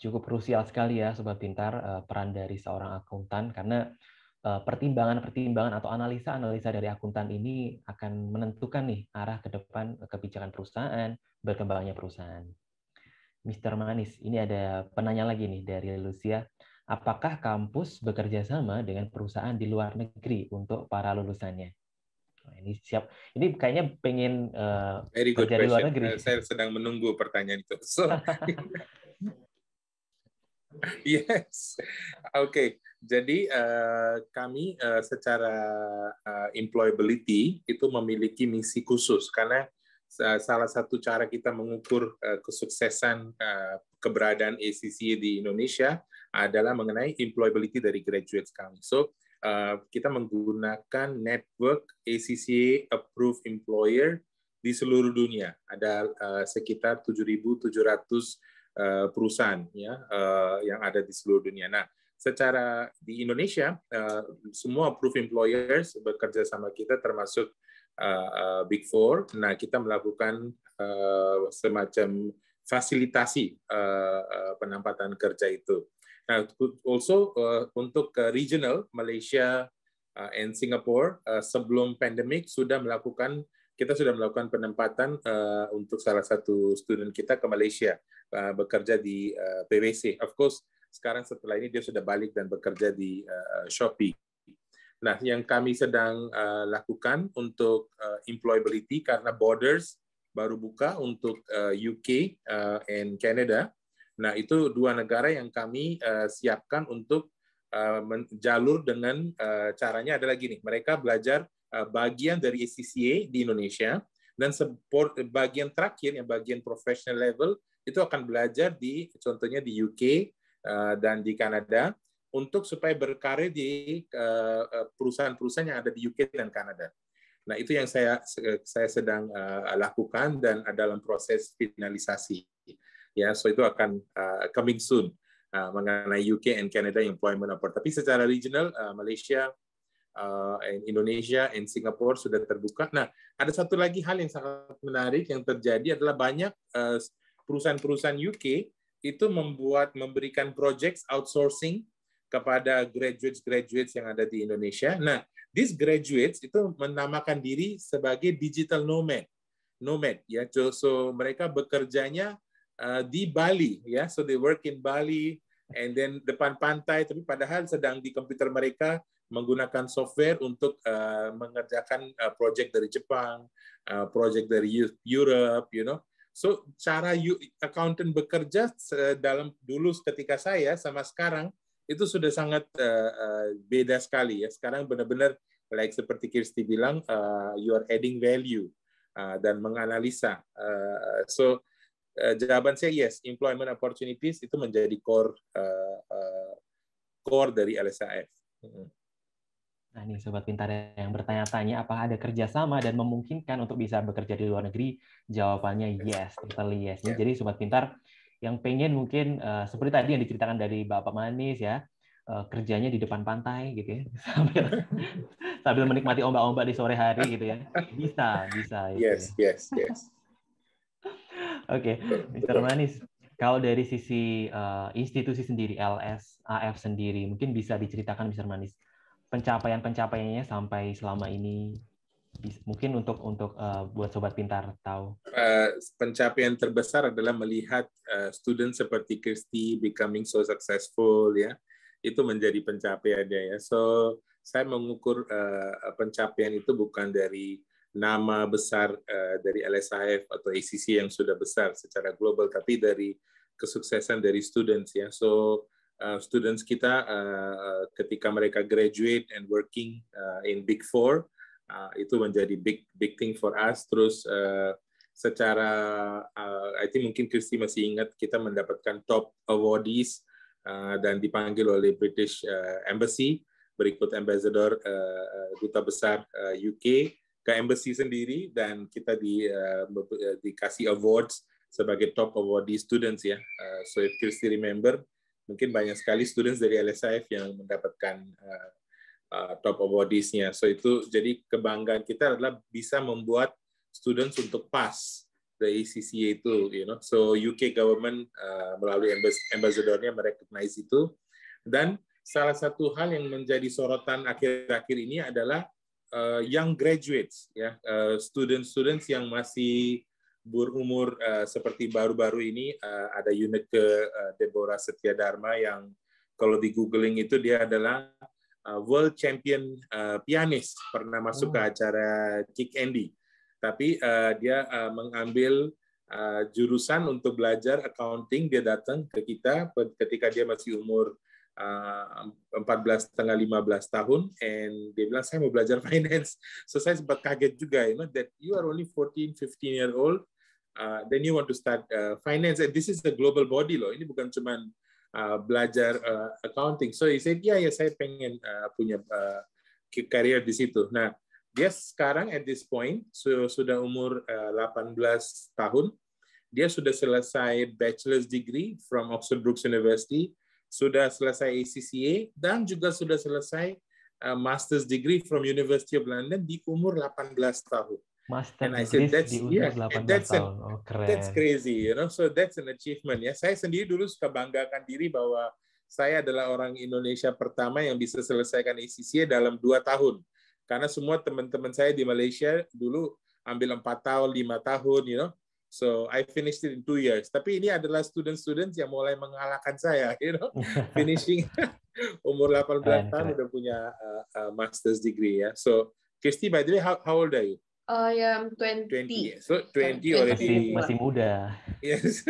Speaker 1: cukup krusial sekali ya sobat pintar eh, peran dari seorang akuntan karena Eh, pertimbangan-pertimbangan atau analisa-analisa dari akuntan ini akan menentukan nih arah ke depan kebijakan perusahaan, berkembangnya perusahaan. Mr. Manis, ini ada penanya lagi nih dari Lucia. Apakah kampus bekerja sama dengan perusahaan di luar negeri untuk para lulusannya? Nah, ini siap. Ini kayaknya pengen uh, Very di luar negeri. Eh,
Speaker 2: saya sedang menunggu pertanyaan itu. So,
Speaker 1: yes.
Speaker 2: Oke. Okay. Jadi eh, kami eh, secara eh, employability itu memiliki misi khusus karena salah satu cara kita mengukur kesuksesan keberadaan ACC di Indonesia adalah mengenai employability dari graduates kami. So kita menggunakan network ACC approved employer di seluruh dunia. Ada uh, sekitar 7.700 Eh, perusahaan ya eh, yang ada di seluruh dunia. Nah, secara di Indonesia eh, semua proof employers bekerja sama kita termasuk Big Four. Nah, kita melakukan semacam fasilitasi penempatan kerja itu. Nah, also untuk regional Malaysia and Singapore sebelum pandemik sudah melakukan kita sudah melakukan penempatan untuk salah satu student kita ke Malaysia. Eh, bekerja di PwC. Eh, of course, sekarang setelah ini dia sudah balik dan bekerja di eh, Shopee. Nah, yang kami sedang lakukan untuk employability karena borders baru buka untuk UK and Canada. Nah, itu dua negara yang kami siapkan untuk uh, jalur dengan caranya adalah gini, mereka belajar bagian dari ACCA di Indonesia dan support bagian terakhir yang bagian professional level itu akan belajar di contohnya di UK eh, dan di Kanada untuk supaya berkarir di eh, eh, perusahaan-perusahaan yang ada di UK dan Kanada. Nah, itu yang saya saya sedang lakukan dan ada dalam proses finalisasi. Ya, so itu akan coming soon mengenai UK and Canada employment report. Tapi secara regional Malaysia and Indonesia and Singapore sudah terbuka. Nah, ada satu lagi hal yang sangat menarik yang terjadi adalah banyak perusahaan-perusahaan UK itu membuat memberikan projects outsourcing kepada graduates-graduates yang ada di Indonesia. Nah, these graduates itu menamakan diri sebagai digital nomad. Nomad ya. So, mereka bekerjanya uh, di Bali ya. So they work in Bali and then depan pantai tapi padahal sedang di komputer mereka menggunakan software untuk uh, mengerjakan uh, project dari Jepang, uh, project dari Europe, you know. So cara accountant bekerja dalam dulu ketika saya sama sekarang itu sudah sangat uh, uh, beda sekali ya. Sekarang benar-benar like seperti Kirsti bilang, uh, you are adding value uh, dan menganalisa. Uh, so uh, jawaban saya yes, employment opportunities itu menjadi core uh, uh, core dari LSAF. Hmm.
Speaker 1: Nah, nih sobat pintar yang bertanya-tanya apakah ada kerjasama dan memungkinkan untuk bisa bekerja di luar negeri? Jawabannya yes, totally yes. Yeah. Jadi sobat pintar yang pengen mungkin uh, seperti tadi yang diceritakan dari Bapak Manis ya, eh, kerjanya di depan pantai gitu ya, sambil sambil menikmati ombak-ombak di sore hari gitu ya, bisa bisa. Gitu
Speaker 2: yes, yes, yes.
Speaker 1: Oke, okay. Mr. Manis, kalau dari sisi uh, institusi sendiri, LSAF sendiri, mungkin bisa diceritakan Mister Manis pencapaian-pencapaiannya sampai selama ini? Mungkin untuk untuk uh, buat sobat pintar tahu.
Speaker 2: Uh, pencapaian terbesar adalah melihat uh, student seperti Kristi becoming so successful ya. Itu menjadi pencapaiannya ya. So saya mengukur uh, pencapaian itu bukan dari nama besar uh, dari LSIF atau ACC yang sudah besar secara global, tapi dari kesuksesan dari students ya. So uh, students kita uh, ketika mereka graduate and working uh, in Big Four uh, itu menjadi big big thing for us. Terus uh, secara uh, I think mungkin Kristi masih ingat kita mendapatkan top awardees uh, dan dipanggil oleh British uh, Embassy berikut ambassador uh, duta besar uh, UK ke embassy sendiri dan kita di uh, dikasih awards sebagai top awardee students ya. Uh, so if Kristi remember mungkin banyak sekali students dari LSIF yang mendapatkan uh, uh, top awardees-nya. So itu jadi kebanggaan kita adalah bisa membuat students untuk pass the ACCA itu, you know. So UK government uh, melalui ambassador-nya merecognize itu. Dan salah satu hal yang menjadi sorotan akhir-akhir ini adalah uh, young graduates, ya, uh, student-students yang masih berumur uh, seperti baru-baru ini uh, ada unit ke uh, Deborah Setia Dharma yang kalau di googling itu dia adalah uh, world champion uh, pianis pernah masuk hmm. ke oh. acara Kick Andy tapi uh, dia uh, mengambil uh, jurusan untuk belajar accounting dia datang ke kita ketika dia masih umur uh, 14 setengah 15 tahun and dia bilang saya mau belajar finance so saya sempat kaget juga you know that you are only 14 15 year old Uh, then you want to start uh, finance. And this is the global body loh. Ini bukan cuma uh, belajar uh, accounting. So he said, yeah, yeah, saya pengen uh, punya uh, career di situ. Nah, dia sekarang at this point so, sudah umur uh, 18 tahun. Dia sudah selesai bachelor's degree from Oxford Brookes University, sudah selesai ACCA, dan juga sudah selesai uh, master's degree from University of London di umur 18 tahun. Master and I said, that's, di yeah, 18 tahun. an, Oh, keren. that's crazy, you know. So that's an achievement ya. Saya sendiri dulu suka banggakan diri bahwa saya adalah orang Indonesia pertama yang bisa selesaikan ICC dalam dua tahun. Karena semua teman-teman saya di Malaysia dulu ambil empat tahun, lima tahun, you know. So I finished it in two years. Tapi ini adalah student-student yang mulai mengalahkan saya, you know, finishing umur 18 tahun udah punya uh, uh, master's degree ya. So Kristi, by the way, how, how old are you?
Speaker 3: I am 20. 20.
Speaker 2: So 20, 20 already. Masih, masih
Speaker 3: muda.
Speaker 1: Yes.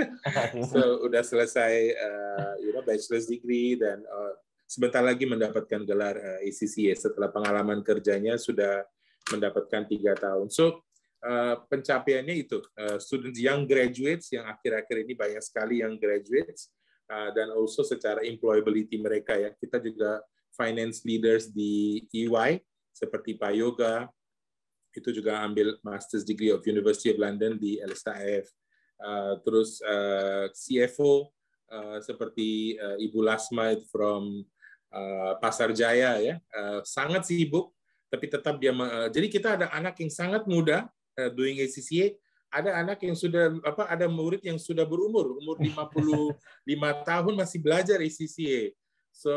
Speaker 1: so
Speaker 2: udah selesai uh, you know bachelor's degree dan uh, sebentar lagi mendapatkan gelar uh, ACCA ya. setelah pengalaman kerjanya sudah mendapatkan tiga tahun. So uh, pencapaiannya itu uh, students yang graduates yang akhir-akhir ini banyak sekali yang graduates uh, dan also secara employability mereka ya kita juga finance leaders di EY seperti Pak Yoga, itu juga ambil Master's Degree of University of London di LSTF. Uh, terus uh, CFO uh, seperti uh, Ibu Lasma from uh, Pasar Jaya ya, uh, sangat sibuk tapi tetap dia uh, jadi kita ada anak yang sangat muda uh, doing ACCA, ada anak yang sudah apa ada murid yang sudah berumur umur 55 tahun masih belajar ACCA. So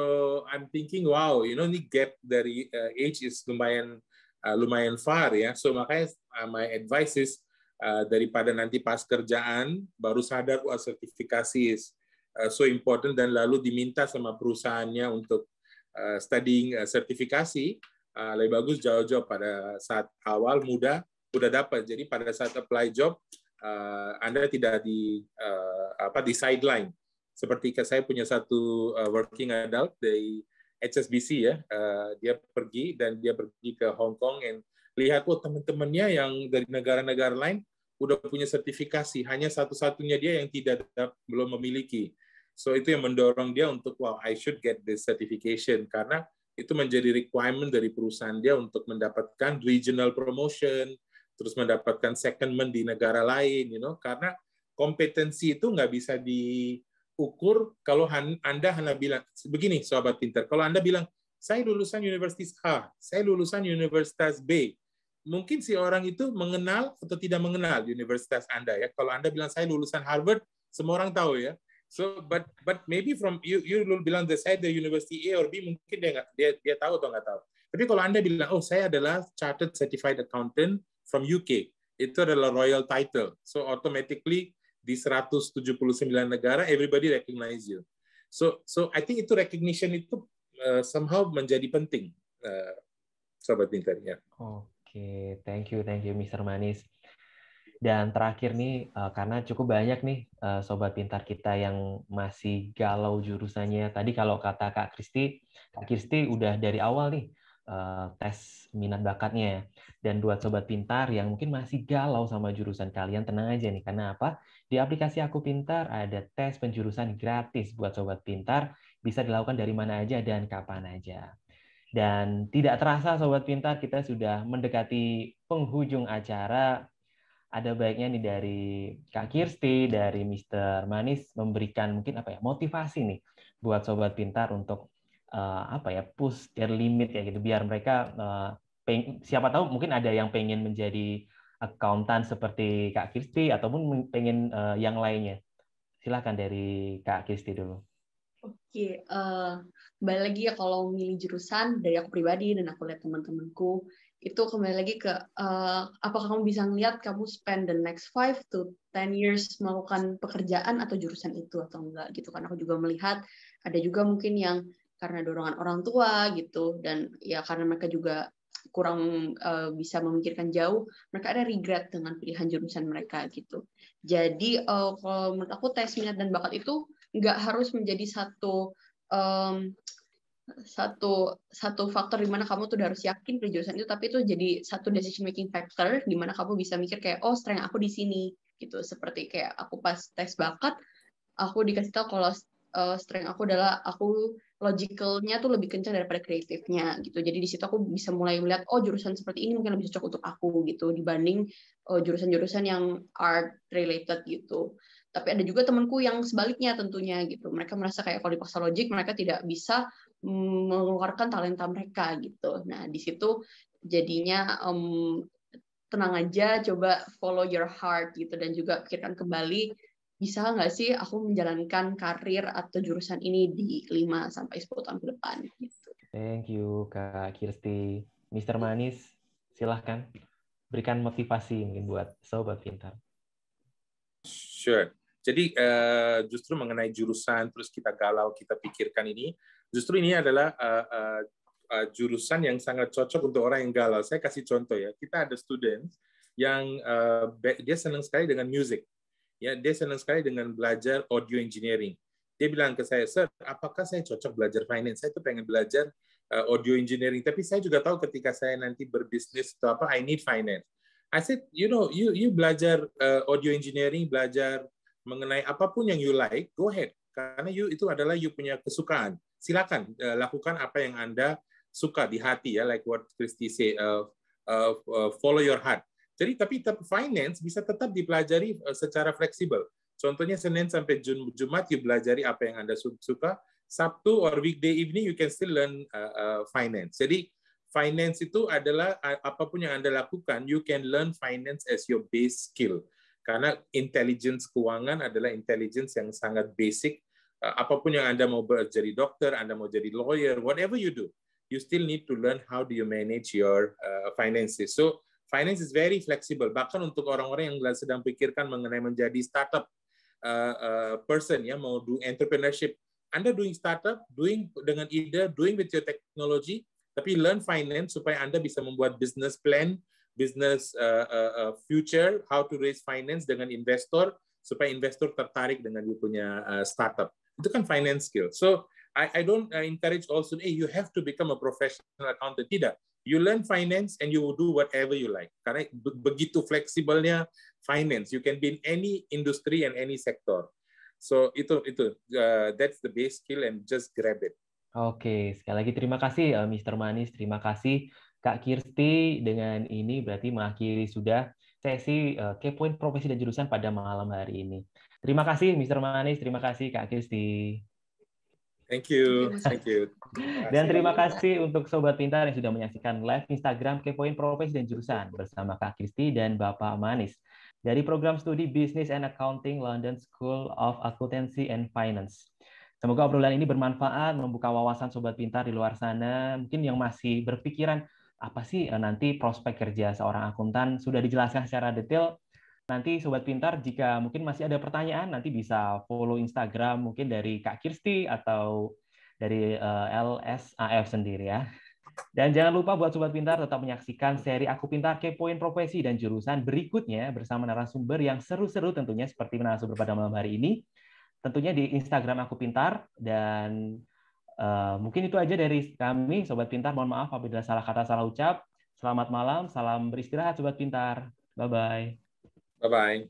Speaker 2: I'm thinking wow, you know ini gap dari uh, age is lumayan uh, lumayan far ya. So makanya uh, my advice is uh, daripada nanti pas kerjaan baru sadar wah sertifikasi is uh, so important dan lalu diminta sama perusahaannya untuk uh, studying uh, sertifikasi uh, lebih bagus jauh-jauh pada saat awal muda udah dapat. Jadi pada saat apply job uh, Anda tidak di uh, apa di sideline. Seperti saya punya satu uh, working adult, dari HSBC ya, uh, dia pergi dan dia pergi ke Hong Kong and lihat oh teman-temannya yang dari negara-negara lain udah punya sertifikasi, hanya satu-satunya dia yang tidak belum memiliki. So itu yang mendorong dia untuk wow I should get this certification karena itu menjadi requirement dari perusahaan dia untuk mendapatkan regional promotion, terus mendapatkan secondment di negara lain, you know, karena kompetensi itu nggak bisa di ukur kalau Anda hanya bilang begini sahabat pintar. Kalau Anda bilang saya lulusan universitas A, saya lulusan universitas B, mungkin si orang itu mengenal atau tidak mengenal universitas Anda ya. Kalau Anda bilang saya lulusan Harvard, semua orang tahu ya. So, but but maybe from you you will bilang the saya the university A or B mungkin dia nggak dia dia tahu atau nggak tahu. Tapi kalau anda bilang oh saya adalah chartered certified accountant from UK itu adalah royal title. So automatically di 179 negara everybody recognize you. So so I think itu recognition itu uh, somehow menjadi penting uh, sobat Inter ya.
Speaker 1: Oke, okay. thank you thank you Mr. Manis. Dan terakhir nih, uh, karena cukup banyak nih uh, sobat pintar kita yang masih galau jurusannya. Tadi kalau kata Kak Kristi, Kak Kristi udah dari awal nih uh, tes minat bakatnya. Ya. Dan buat sobat pintar yang mungkin masih galau sama jurusan kalian, tenang aja nih. Karena apa? Di aplikasi Aku Pintar ada tes penjurusan gratis buat sobat pintar. Bisa dilakukan dari mana aja dan kapan aja. Dan tidak terasa sobat pintar kita sudah mendekati penghujung acara. Ada baiknya nih dari Kak Kirsti, dari Mr. Manis memberikan mungkin apa ya motivasi nih buat sobat pintar untuk uh, apa ya push their limit ya gitu biar mereka uh, peng, siapa tahu mungkin ada yang pengen menjadi akuntan seperti Kak Kirsti ataupun pengen uh, yang lainnya. Silahkan dari Kak Kirsti dulu.
Speaker 3: Oke, okay, uh, kembali lagi ya kalau milih jurusan dari aku pribadi dan aku lihat teman-temanku itu kembali lagi ke uh, apakah kamu bisa ngeliat kamu spend the next five to ten years melakukan pekerjaan atau jurusan itu atau enggak gitu kan aku juga melihat ada juga mungkin yang karena dorongan orang tua gitu dan ya karena mereka juga kurang uh, bisa memikirkan jauh mereka ada regret dengan pilihan jurusan mereka gitu jadi uh, kalau menurut aku tes minat dan bakat itu nggak harus menjadi satu um, satu satu faktor di mana kamu tuh harus yakin pilih jurusan itu tapi itu jadi satu decision making factor di mana kamu bisa mikir kayak oh strength aku di sini gitu seperti kayak aku pas tes bakat aku dikasih tahu kalau uh, strength aku adalah aku logicalnya tuh lebih kencang daripada kreatifnya gitu. Jadi di situ aku bisa mulai melihat oh jurusan seperti ini mungkin lebih cocok untuk aku gitu dibanding oh, jurusan-jurusan yang art related gitu. Tapi ada juga temanku yang sebaliknya tentunya gitu. Mereka merasa kayak kalau dipaksa logik mereka tidak bisa mm, mengeluarkan talenta mereka gitu. Nah, di situ jadinya um, tenang aja coba follow your heart gitu dan juga pikirkan kembali bisa nggak sih aku menjalankan karir atau jurusan ini di 5 sampai 10 tahun ke depan
Speaker 1: gitu? Thank you Kak Kirsti. Mr. Manis, silahkan berikan motivasi mungkin buat sobat pintar. Sure.
Speaker 2: Jadi eh, justru mengenai jurusan terus kita galau kita pikirkan ini, justru ini adalah eh, eh, jurusan yang sangat cocok untuk orang yang galau. Saya kasih contoh ya. Kita ada students yang uh, dia senang sekali dengan musik ya dia senang sekali dengan belajar audio engineering. Dia bilang ke saya, "Sir, apakah saya cocok belajar finance? Saya tuh pengen belajar eh, audio engineering, tapi saya juga tahu ketika saya nanti berbisnis atau apa, I need finance." I said, "You know, you you belajar eh, audio engineering, belajar mengenai apapun yang you like, go ahead. Karena you itu adalah you punya kesukaan. Silakan eh, lakukan apa yang Anda suka di hati ya, like what Christy say, uh, uh, follow your heart." Jadi tapi finance bisa tetap dipelajari eh, secara fleksibel. Contohnya Senin sampai Jum Jumat you belajari apa yang Anda suka. Sabtu or weekday evening you can still learn uh, uh, finance. Jadi finance itu adalah apapun yang Anda lakukan, you can learn finance as your base skill. Karena intelligence keuangan adalah intelligence yang sangat basic. Uh, apapun yang Anda mau jadi dokter, Anda mau jadi lawyer, whatever you do, you still need to learn how do you manage your uh, finances. So finance is very flexible. Bahkan untuk orang-orang yang sedang pikirkan mengenai menjadi startup uh, uh, person ya mau do entrepreneurship, Anda doing startup, doing dengan ide, doing with your technology, tapi learn finance supaya Anda bisa membuat business plan, business uh, uh, uh future, how to raise finance dengan investor supaya investor tertarik dengan dia punya uh, startup. Itu kan finance skill. So I, I don't uh, encourage also, hey, you have to become a professional accountant. Tidak. You learn finance and you will do whatever you like. Karena begitu fleksibelnya finance, you can be in any industry and any sector. So itu itu uh, that's the base skill and just grab it.
Speaker 1: Oke, sekali lagi terima kasih uh, Mr. Manis, terima kasih Kak Kirsti dengan ini berarti mengakhiri sudah sesi uh, kepoin profesi dan jurusan pada malam hari ini. Terima kasih Mr. Manis, terima kasih Kak Kirsti.
Speaker 2: Thank you, thank you.
Speaker 1: Dan terima kasih untuk Sobat Pintar yang sudah menyaksikan live Instagram Kepoin Profesi dan Jurusan bersama Kak Kristi dan Bapak Manis dari program studi Business and Accounting London School of Accountancy and Finance. Semoga obrolan ini bermanfaat, membuka wawasan Sobat Pintar di luar sana, mungkin yang masih berpikiran, apa sih eh, nanti prospek kerja seorang akuntan, sudah dijelaskan secara detail, Nanti Sobat Pintar, jika mungkin masih ada pertanyaan, nanti bisa follow Instagram mungkin dari Kak Kirsti atau dari eh, LSAF sendiri ya. Dan jangan lupa buat Sobat Pintar tetap menyaksikan seri Aku Pintar Kepoin Profesi dan Jurusan berikutnya bersama narasumber yang seru-seru tentunya seperti narasumber pada malam hari ini. Tentunya di Instagram Aku Pintar dan uh, mungkin itu aja dari kami Sobat Pintar. Mohon maaf apabila salah kata salah ucap. Selamat malam, salam beristirahat Sobat Pintar. Bye-bye.
Speaker 2: 拜拜。